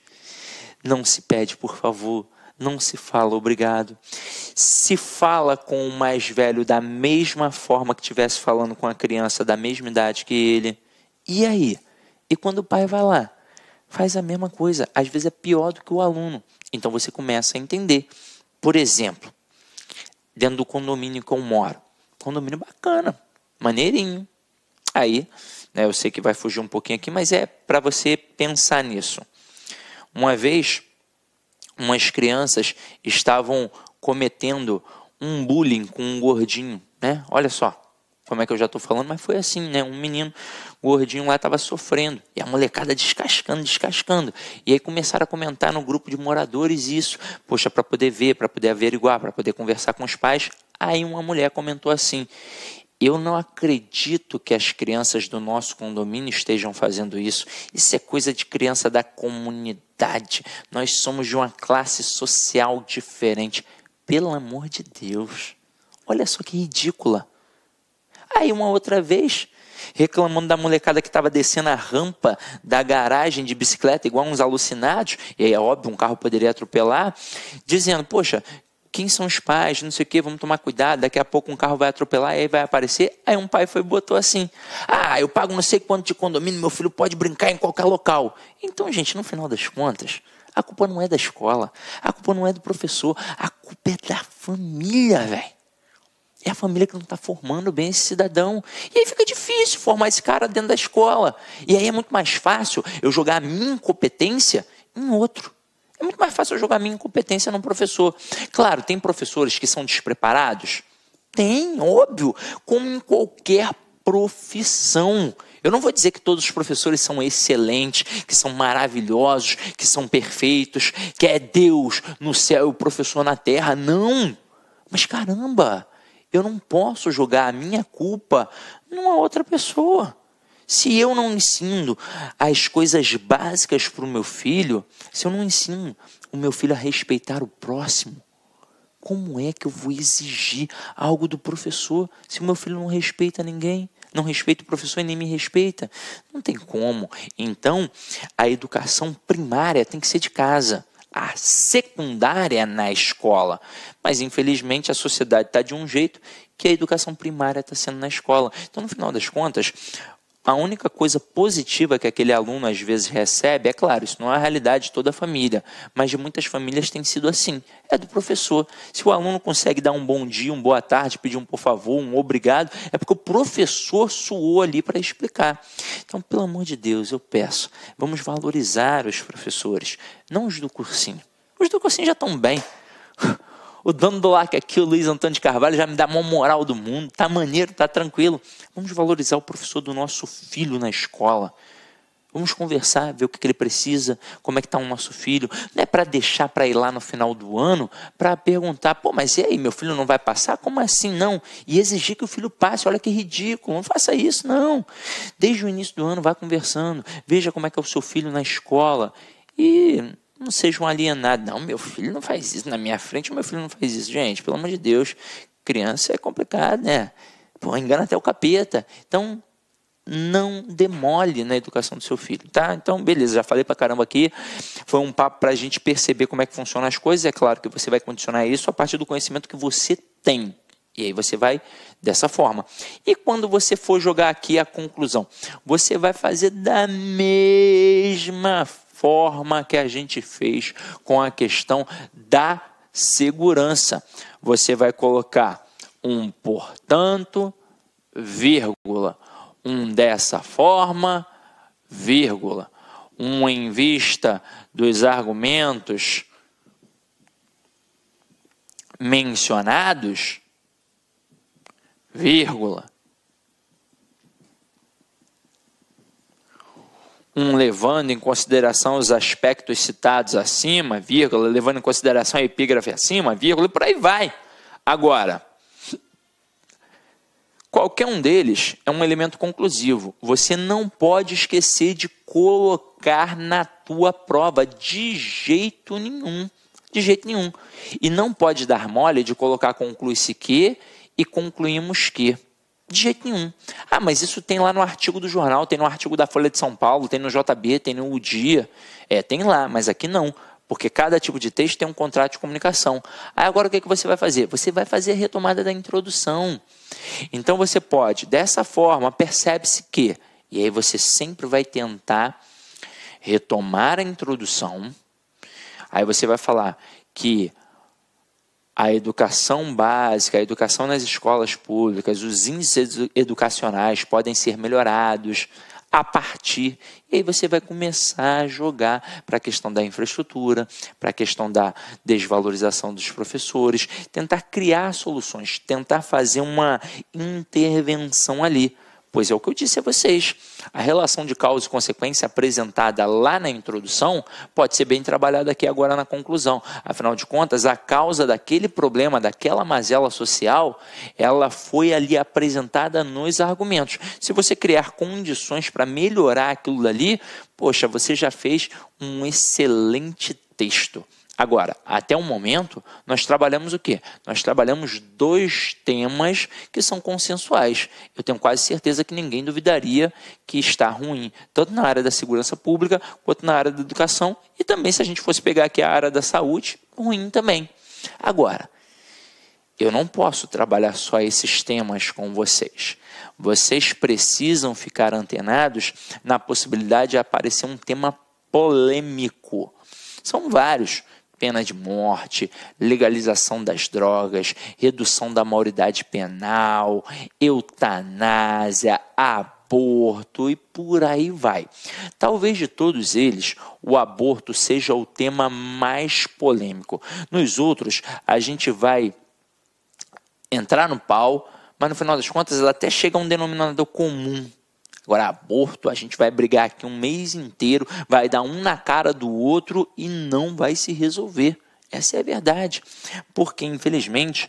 Não se pede por favor, não se fala obrigado. Se fala com o mais velho da mesma forma que estivesse falando com a criança da mesma idade que ele. E aí? E quando o pai vai lá? Faz a mesma coisa, às vezes é pior do que o aluno. Então você começa a entender. Por exemplo, dentro do condomínio que eu moro, condomínio bacana, maneirinho. Aí, né, eu sei que vai fugir um pouquinho aqui, mas é para você pensar nisso. Uma vez umas crianças estavam cometendo um bullying com um gordinho, né? Olha só como é que eu já estou falando, mas foi assim, né? Um menino gordinho lá estava sofrendo e a molecada descascando, descascando. E aí começaram a comentar no grupo de moradores isso, poxa, para poder ver, para poder averiguar, para poder conversar com os pais. Aí uma mulher comentou assim: eu não acredito que as crianças do nosso condomínio estejam fazendo isso. Isso é coisa de criança da comunidade. Nós somos de uma classe social diferente. Pelo amor de Deus. Olha só que ridícula. Aí, uma outra vez, reclamando da molecada que estava descendo a rampa da garagem de bicicleta, igual uns alucinados, e é óbvio, um carro poderia atropelar, dizendo: Poxa, quem são os pais, não sei o que, vamos tomar cuidado, daqui a pouco um carro vai atropelar e aí vai aparecer. Aí um pai foi e botou assim: ah, eu pago não sei quanto de condomínio, meu filho pode brincar em qualquer local. Então, gente, no final das contas, a culpa não é da escola, a culpa não é do professor, a culpa é da família, velho. É a família que não está formando bem esse cidadão. E aí fica difícil formar esse cara dentro da escola. E aí é muito mais fácil eu jogar a minha incompetência em outro. É muito mais fácil eu jogar minha incompetência num professor. Claro, tem professores que são despreparados? Tem, óbvio, como em qualquer profissão. Eu não vou dizer que todos os professores são excelentes, que são maravilhosos, que são perfeitos, que é Deus no céu e o professor na terra. Não! Mas caramba, eu não posso jogar a minha culpa numa outra pessoa. Se eu não ensino as coisas básicas para o meu filho, se eu não ensino o meu filho a respeitar o próximo, como é que eu vou exigir algo do professor se o meu filho não respeita ninguém? Não respeita o professor e nem me respeita? Não tem como. Então, a educação primária tem que ser de casa a secundária é na escola. Mas, infelizmente, a sociedade está de um jeito que a educação primária está sendo na escola. Então, no final das contas, a única coisa positiva que aquele aluno às vezes recebe, é claro, isso não é a realidade de toda a família, mas de muitas famílias tem sido assim, é do professor. Se o aluno consegue dar um bom dia, uma boa tarde, pedir um por favor, um obrigado, é porque o professor suou ali para explicar. Então, pelo amor de Deus, eu peço, vamos valorizar os professores, não os do cursinho. Os do cursinho já estão bem. O dono do LAC aqui, o Luiz Antônio de Carvalho, já me dá a maior moral do mundo. Tá maneiro, tá tranquilo. Vamos valorizar o professor do nosso filho na escola. Vamos conversar, ver o que, ele precisa, como é que está o nosso filho. Não é para deixar para ir lá no final do ano para perguntar, pô, mas e aí, meu filho não vai passar? Como assim não? E exigir que o filho passe, olha que ridículo, não faça isso, não. Desde o início do ano, vá conversando, veja como é que é o seu filho na escola. E não seja um alienado. Não, meu filho não faz isso na minha frente, meu filho não faz isso. Gente, pelo amor de Deus, criança é complicado, né? Pô, engana até o capeta. Então, não demole na educação do seu filho, tá? Então, beleza, já falei pra caramba aqui. Foi um papo pra gente perceber como é que funcionam as coisas. É claro que você vai condicionar isso a partir do conhecimento que você tem. E aí você vai dessa forma. E quando você for jogar aqui a conclusão, você vai fazer da mesma forma que a gente fez com a questão da segurança. Você vai colocar um portanto, vírgula, um dessa forma, vírgula, um em vista dos argumentos mencionados, vírgula, um levando em consideração os aspectos citados acima, vírgula, levando em consideração a epígrafe acima, vírgula, e por aí vai. Agora, qualquer um deles é um elemento conclusivo. Você não pode esquecer de colocar na tua prova de jeito nenhum. De jeito nenhum. E não pode dar mole de colocar conclui-se que e concluímos que. De jeito nenhum. Ah, mas isso tem lá no artigo do jornal, tem no artigo da Folha de São Paulo, tem no JB, tem no Dia. É, tem lá, mas aqui não. Porque cada tipo de texto tem um contrato de comunicação. Aí agora o que, é que você vai fazer? Você vai fazer a retomada da introdução. Então você pode, dessa forma, percebe-se que. E aí você sempre vai tentar retomar a introdução. Aí você vai falar que a educação básica, a educação nas escolas públicas, os índices educacionais podem ser melhorados a partir. E aí você vai começar a jogar para a questão da infraestrutura, para a questão da desvalorização dos professores, tentar criar soluções, tentar fazer uma intervenção ali. Pois é o que eu disse a vocês. A relação de causa e consequência apresentada lá na introdução pode ser bem trabalhada aqui agora na conclusão. Afinal de contas, a causa daquele problema, daquela mazela social, ela foi ali apresentada nos argumentos. Se você criar condições para melhorar aquilo dali, poxa, você já fez um excelente texto. Agora, até o momento, nós trabalhamos o quê? Nós trabalhamos dois temas que são consensuais. Eu tenho quase certeza que ninguém duvidaria que está ruim, tanto na área da segurança pública quanto na área da educação e também se a gente fosse pegar aqui a área da saúde, ruim também. Agora, eu não posso trabalhar só esses temas com vocês. Vocês precisam ficar antenados na possibilidade de aparecer um tema polêmico. São vários pena de morte, legalização das drogas, redução da maioridade penal, eutanásia, aborto e por aí vai. Talvez de todos eles, o aborto seja o tema mais polêmico. Nos outros, a gente vai entrar no pau, mas no final das contas, ela até chega a um denominador comum Agora, aborto, a gente vai brigar aqui um mês inteiro, vai dar um na cara do outro e não vai se resolver. Essa é a verdade. Porque, infelizmente,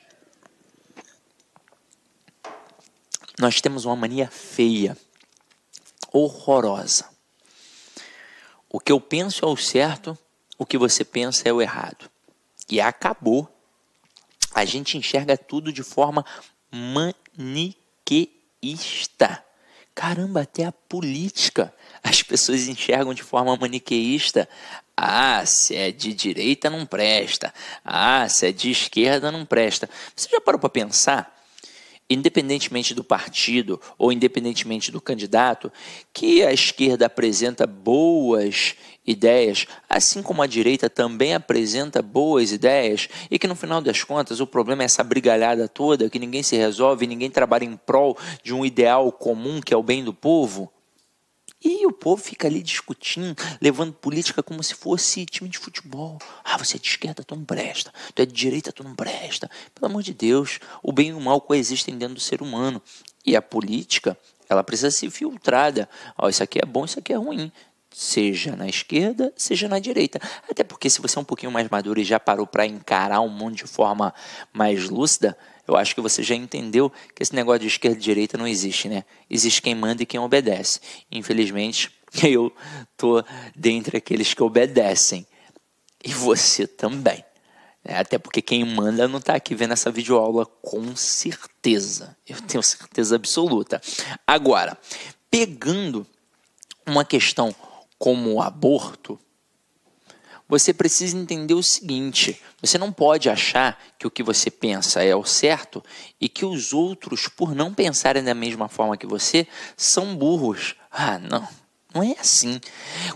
nós temos uma mania feia, horrorosa. O que eu penso é o certo, o que você pensa é o errado. E acabou. A gente enxerga tudo de forma maniqueísta. Caramba, até a política as pessoas enxergam de forma maniqueísta. Ah, se é de direita não presta. Ah, se é de esquerda não presta. Você já parou para pensar independentemente do partido ou independentemente do candidato, que a esquerda apresenta boas ideias, assim como a direita também apresenta boas ideias, e que no final das contas o problema é essa brigalhada toda, que ninguém se resolve, ninguém trabalha em prol de um ideal comum que é o bem do povo. E o povo fica ali discutindo, levando política como se fosse time de futebol. Ah, você é de esquerda, tu não presta. Tu é de direita, tu não presta. Pelo amor de Deus, o bem e o mal coexistem dentro do ser humano. E a política, ela precisa ser filtrada. Ó, oh, isso aqui é bom, isso aqui é ruim seja na esquerda, seja na direita. Até porque se você é um pouquinho mais maduro e já parou para encarar o mundo de forma mais lúcida, eu acho que você já entendeu que esse negócio de esquerda e direita não existe, né? Existe quem manda e quem obedece. Infelizmente, eu tô dentre aqueles que obedecem. E você também. É, até porque quem manda não está aqui vendo essa videoaula com certeza. Eu tenho certeza absoluta. Agora, pegando uma questão como o aborto, você precisa entender o seguinte: você não pode achar que o que você pensa é o certo e que os outros, por não pensarem da mesma forma que você, são burros. Ah, não. Não é assim.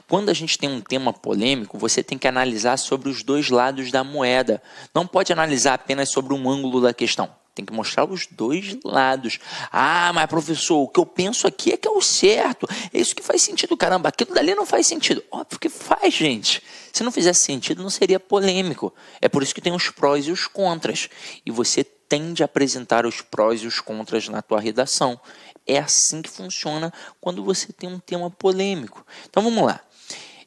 Quando a gente tem um tema polêmico, você tem que analisar sobre os dois lados da moeda. Não pode analisar apenas sobre um ângulo da questão. Tem que mostrar os dois lados. Ah, mas professor, o que eu penso aqui é que é o certo. É isso que faz sentido, caramba. Aquilo dali não faz sentido. Óbvio que faz, gente. Se não fizesse sentido, não seria polêmico. É por isso que tem os prós e os contras. E você tem de apresentar os prós e os contras na tua redação. É assim que funciona quando você tem um tema polêmico. Então vamos lá.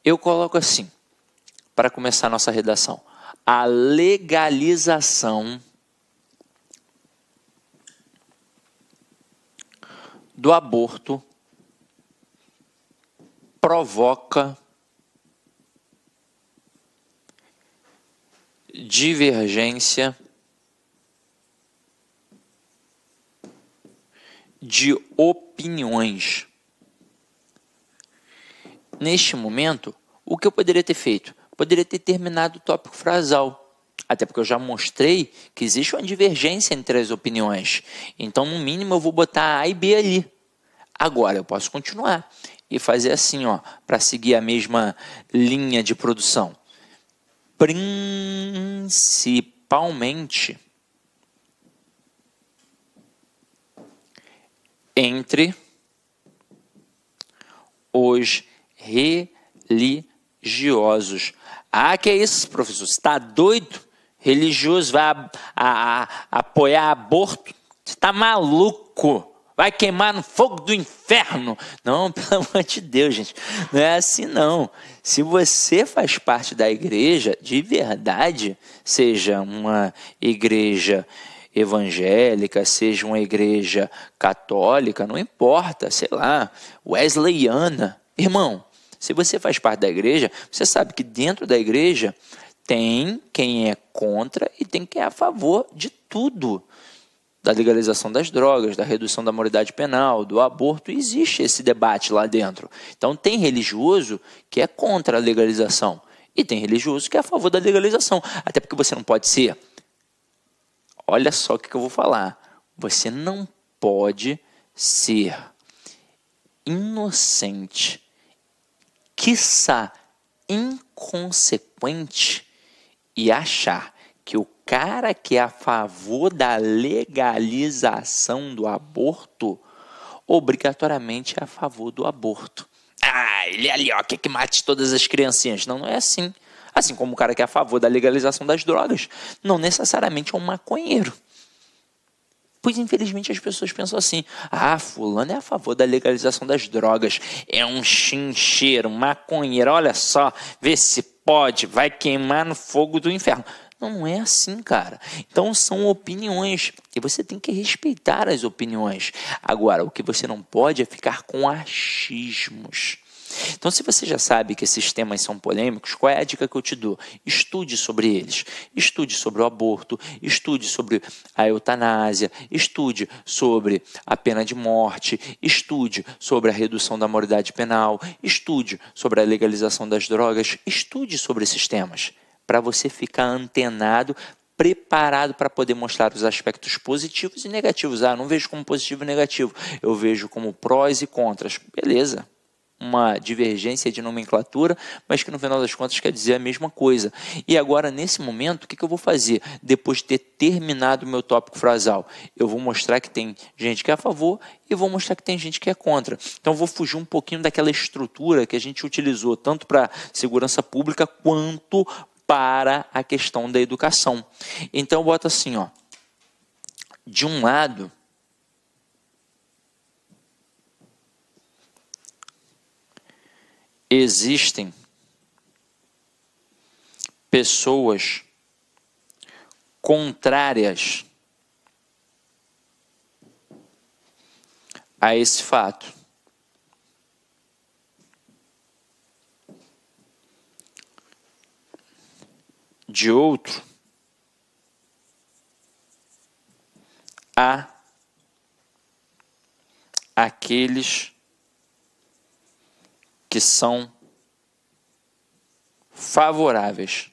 Eu coloco assim, para começar a nossa redação: a legalização do aborto provoca divergência de opiniões. Neste momento, o que eu poderia ter feito? Poderia ter terminado o tópico frasal até porque eu já mostrei que existe uma divergência entre as opiniões. Então, no mínimo, eu vou botar A e B ali. Agora, eu posso continuar e fazer assim, ó, para seguir a mesma linha de produção. Principalmente entre os religiosos. Ah, que é isso, professor? Você está doido? religioso vai a, a, a apoiar aborto? Você está maluco? Vai queimar no fogo do inferno? Não, pelo amor de Deus, gente. Não é assim, não. Se você faz parte da igreja de verdade, seja uma igreja evangélica, seja uma igreja católica, não importa, sei lá, wesleyana. Irmão, se você faz parte da igreja, você sabe que dentro da igreja tem quem é contra e tem quem é a favor de tudo. Da legalização das drogas, da redução da moralidade penal, do aborto, existe esse debate lá dentro. Então, tem religioso que é contra a legalização e tem religioso que é a favor da legalização. Até porque você não pode ser. Olha só o que eu vou falar. Você não pode ser inocente, quiçá inconsequente, e achar que o cara que é a favor da legalização do aborto obrigatoriamente é a favor do aborto. Ah, ele é ali, ó, quer que mate todas as criancinhas. Não, não é assim. Assim como o cara que é a favor da legalização das drogas, não necessariamente é um maconheiro. Pois infelizmente as pessoas pensam assim: ah, fulano é a favor da legalização das drogas, é um chincheiro, um maconheiro, olha só, vê se pode, vai queimar no fogo do inferno. Não é assim, cara. Então são opiniões e você tem que respeitar as opiniões. Agora, o que você não pode é ficar com achismos. Então, se você já sabe que esses temas são polêmicos, qual é a dica que eu te dou? Estude sobre eles. Estude sobre o aborto, estude sobre a eutanásia, estude sobre a pena de morte, estude sobre a redução da moralidade penal, estude sobre a legalização das drogas, estude sobre esses temas para você ficar antenado preparado para poder mostrar os aspectos positivos e negativos. Ah, não vejo como positivo e negativo, eu vejo como prós e contras. Beleza, uma divergência de nomenclatura, mas que no final das contas quer dizer a mesma coisa. E agora, nesse momento, o que, eu vou fazer? Depois de ter terminado o meu tópico frasal, eu vou mostrar que tem gente que é a favor e vou mostrar que tem gente que é contra. Então, eu vou fugir um pouquinho daquela estrutura que a gente utilizou tanto para segurança pública quanto para a questão da educação. Então, bota assim, ó. De um lado, existem pessoas contrárias a esse fato. De outro, há aqueles que são favoráveis.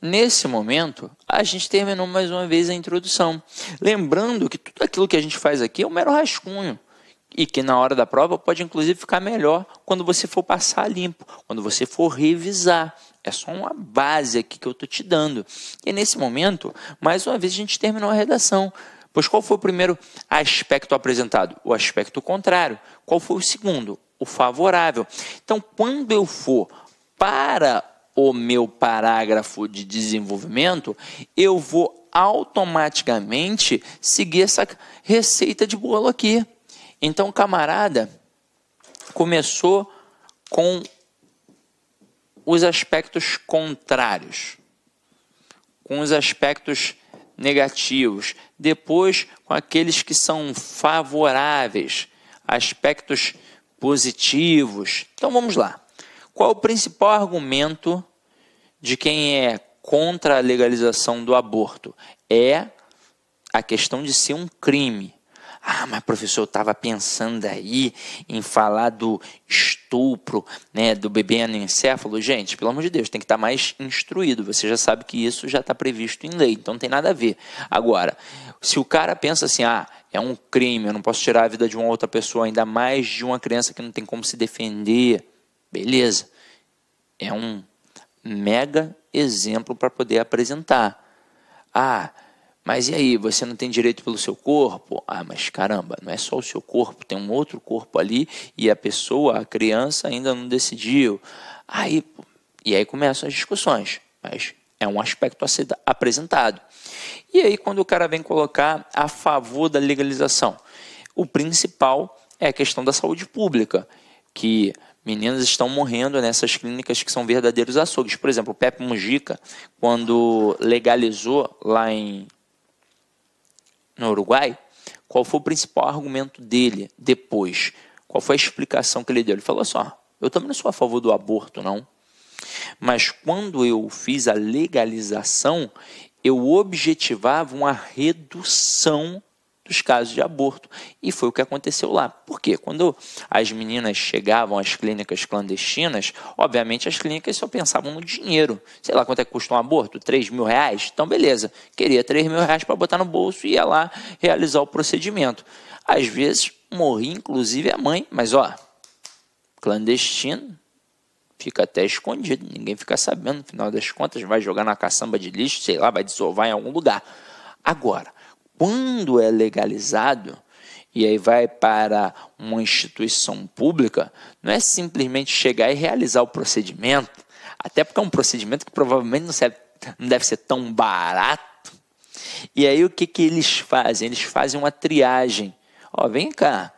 Nesse momento, a gente terminou mais uma vez a introdução. Lembrando que tudo aquilo que a gente faz aqui é um mero rascunho. E que na hora da prova pode inclusive ficar melhor quando você for passar limpo, quando você for revisar. É só uma base aqui que eu estou te dando. E nesse momento, mais uma vez a gente terminou a redação. Pois qual foi o primeiro aspecto apresentado? O aspecto contrário. Qual foi o segundo? O favorável. Então, quando eu for para o meu parágrafo de desenvolvimento, eu vou automaticamente seguir essa receita de bolo aqui. Então, camarada começou com os aspectos contrários, com os aspectos negativos, depois com aqueles que são favoráveis, aspectos positivos. Então vamos lá. Qual o principal argumento de quem é contra a legalização do aborto? É a questão de ser um crime. Ah, mas professor, eu estava pensando aí em falar do estupro, né, do bebê no encéfalo. Gente, pelo amor de Deus, tem que estar tá mais instruído. Você já sabe que isso já está previsto em lei, então não tem nada a ver. Agora, se o cara pensa assim, ah, é um crime, eu não posso tirar a vida de uma outra pessoa, ainda mais de uma criança que não tem como se defender, beleza. É um mega exemplo para poder apresentar. Ah, mas e aí, você não tem direito pelo seu corpo? Ah, mas caramba, não é só o seu corpo, tem um outro corpo ali e a pessoa, a criança ainda não decidiu. Aí, e aí começam as discussões, mas é um aspecto a ser apresentado. E aí, quando o cara vem colocar a favor da legalização, o principal é a questão da saúde pública, que meninas estão morrendo nessas clínicas que são verdadeiros açougues. Por exemplo, o Pepe Mujica, quando legalizou lá em no Uruguai, qual foi o principal argumento dele depois? Qual foi a explicação que ele deu? Ele falou só: assim, eu também não sou a favor do aborto, não. Mas quando eu fiz a legalização, eu objetivava uma redução dos casos de aborto. E foi o que aconteceu lá. Por quê? Quando as meninas chegavam às clínicas clandestinas, obviamente as clínicas só pensavam no dinheiro. Sei lá quanto é que custa um aborto? 3 mil reais? Então, beleza. Queria 3 mil reais para botar no bolso e ia lá realizar o procedimento. Às vezes morria, inclusive, a mãe, mas ó, clandestino, fica até escondido, ninguém fica sabendo, no final das contas, vai jogar na caçamba de lixo, sei lá, vai desovar em algum lugar. Agora, quando é legalizado, e aí vai para uma instituição pública, não é simplesmente chegar e realizar o procedimento, até porque é um procedimento que provavelmente não, serve, não deve ser tão barato. E aí o que, que eles fazem? Eles fazem uma triagem. Ó, vem cá,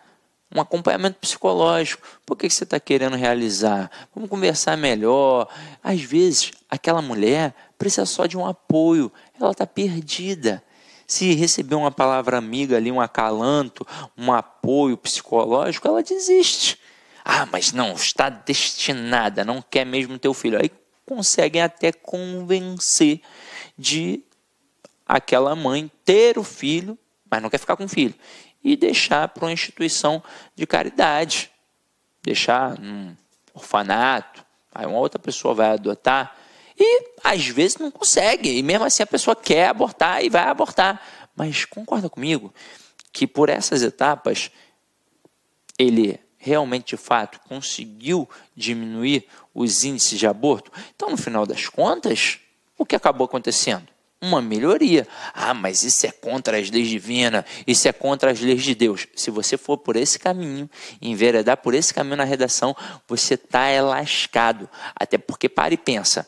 um acompanhamento psicológico. Por que, que você está querendo realizar? Vamos conversar melhor. Às vezes, aquela mulher precisa só de um apoio, ela está perdida. Se receber uma palavra amiga ali, um acalanto, um apoio psicológico, ela desiste. Ah, mas não, está destinada, não quer mesmo teu filho. Aí conseguem até convencer de aquela mãe ter o filho, mas não quer ficar com o filho, e deixar para uma instituição de caridade, deixar num orfanato. Aí uma outra pessoa vai adotar e às vezes não consegue, e mesmo assim a pessoa quer abortar e vai abortar. Mas concorda comigo que por essas etapas ele realmente de fato conseguiu diminuir os índices de aborto? Então, no final das contas, o que acabou acontecendo? Uma melhoria. Ah, mas isso é contra as leis divinas, isso é contra as leis de Deus. Se você for por esse caminho, enveredar por esse caminho na redação, você está lascado. Até porque para e pensa.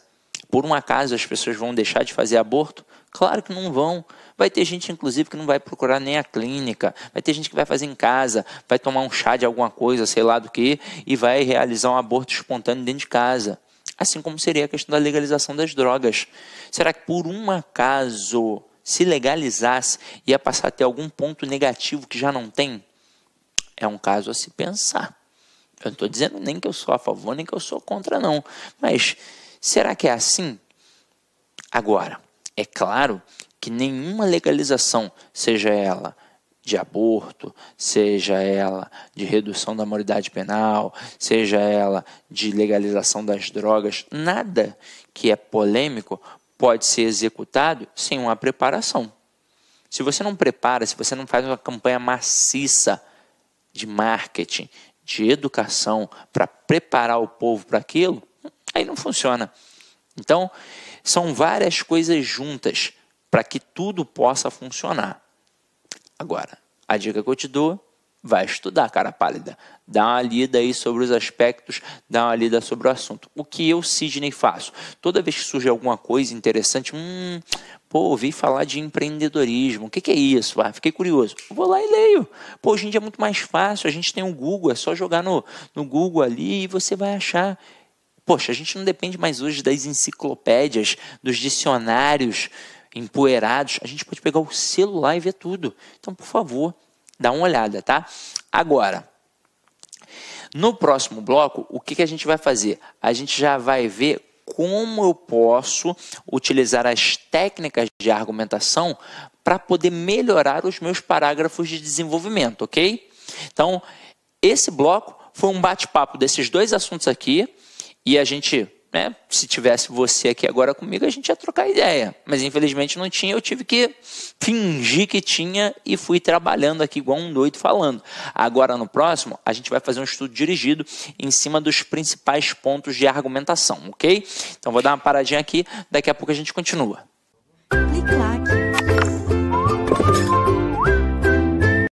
Por um acaso as pessoas vão deixar de fazer aborto? Claro que não vão. Vai ter gente, inclusive, que não vai procurar nem a clínica. Vai ter gente que vai fazer em casa, vai tomar um chá de alguma coisa, sei lá do que, e vai realizar um aborto espontâneo dentro de casa. Assim como seria a questão da legalização das drogas. Será que por um acaso se legalizasse ia passar a ter algum ponto negativo que já não tem? É um caso a se pensar. Eu não estou dizendo nem que eu sou a favor, nem que eu sou contra, não. Mas Será que é assim? Agora, é claro que nenhuma legalização, seja ela de aborto, seja ela de redução da moralidade penal, seja ela de legalização das drogas, nada que é polêmico pode ser executado sem uma preparação. Se você não prepara, se você não faz uma campanha maciça de marketing, de educação para preparar o povo para aquilo, Aí não funciona. Então, são várias coisas juntas para que tudo possa funcionar. Agora, a dica que eu te dou, vai estudar, cara pálida. Dá uma lida aí sobre os aspectos, dá uma lida sobre o assunto. O que eu, Sidney, faço? Toda vez que surge alguma coisa interessante, hum, pô, ouvi falar de empreendedorismo, o que, que é isso? Ah, fiquei curioso. Vou lá e leio. Pô, hoje em dia é muito mais fácil, a gente tem o Google, é só jogar no, no Google ali e você vai achar. Poxa, a gente não depende mais hoje das enciclopédias, dos dicionários empoeirados. A gente pode pegar o celular e ver tudo. Então, por favor, dá uma olhada, tá? Agora, no próximo bloco, o que, que a gente vai fazer? A gente já vai ver como eu posso utilizar as técnicas de argumentação para poder melhorar os meus parágrafos de desenvolvimento, ok? Então, esse bloco foi um bate-papo desses dois assuntos aqui. E a gente, né, se tivesse você aqui agora comigo, a gente ia trocar ideia. Mas infelizmente não tinha, eu tive que fingir que tinha e fui trabalhando aqui igual um doido falando. Agora no próximo, a gente vai fazer um estudo dirigido em cima dos principais pontos de argumentação, ok? Então vou dar uma paradinha aqui, daqui a pouco a gente continua. Clique lá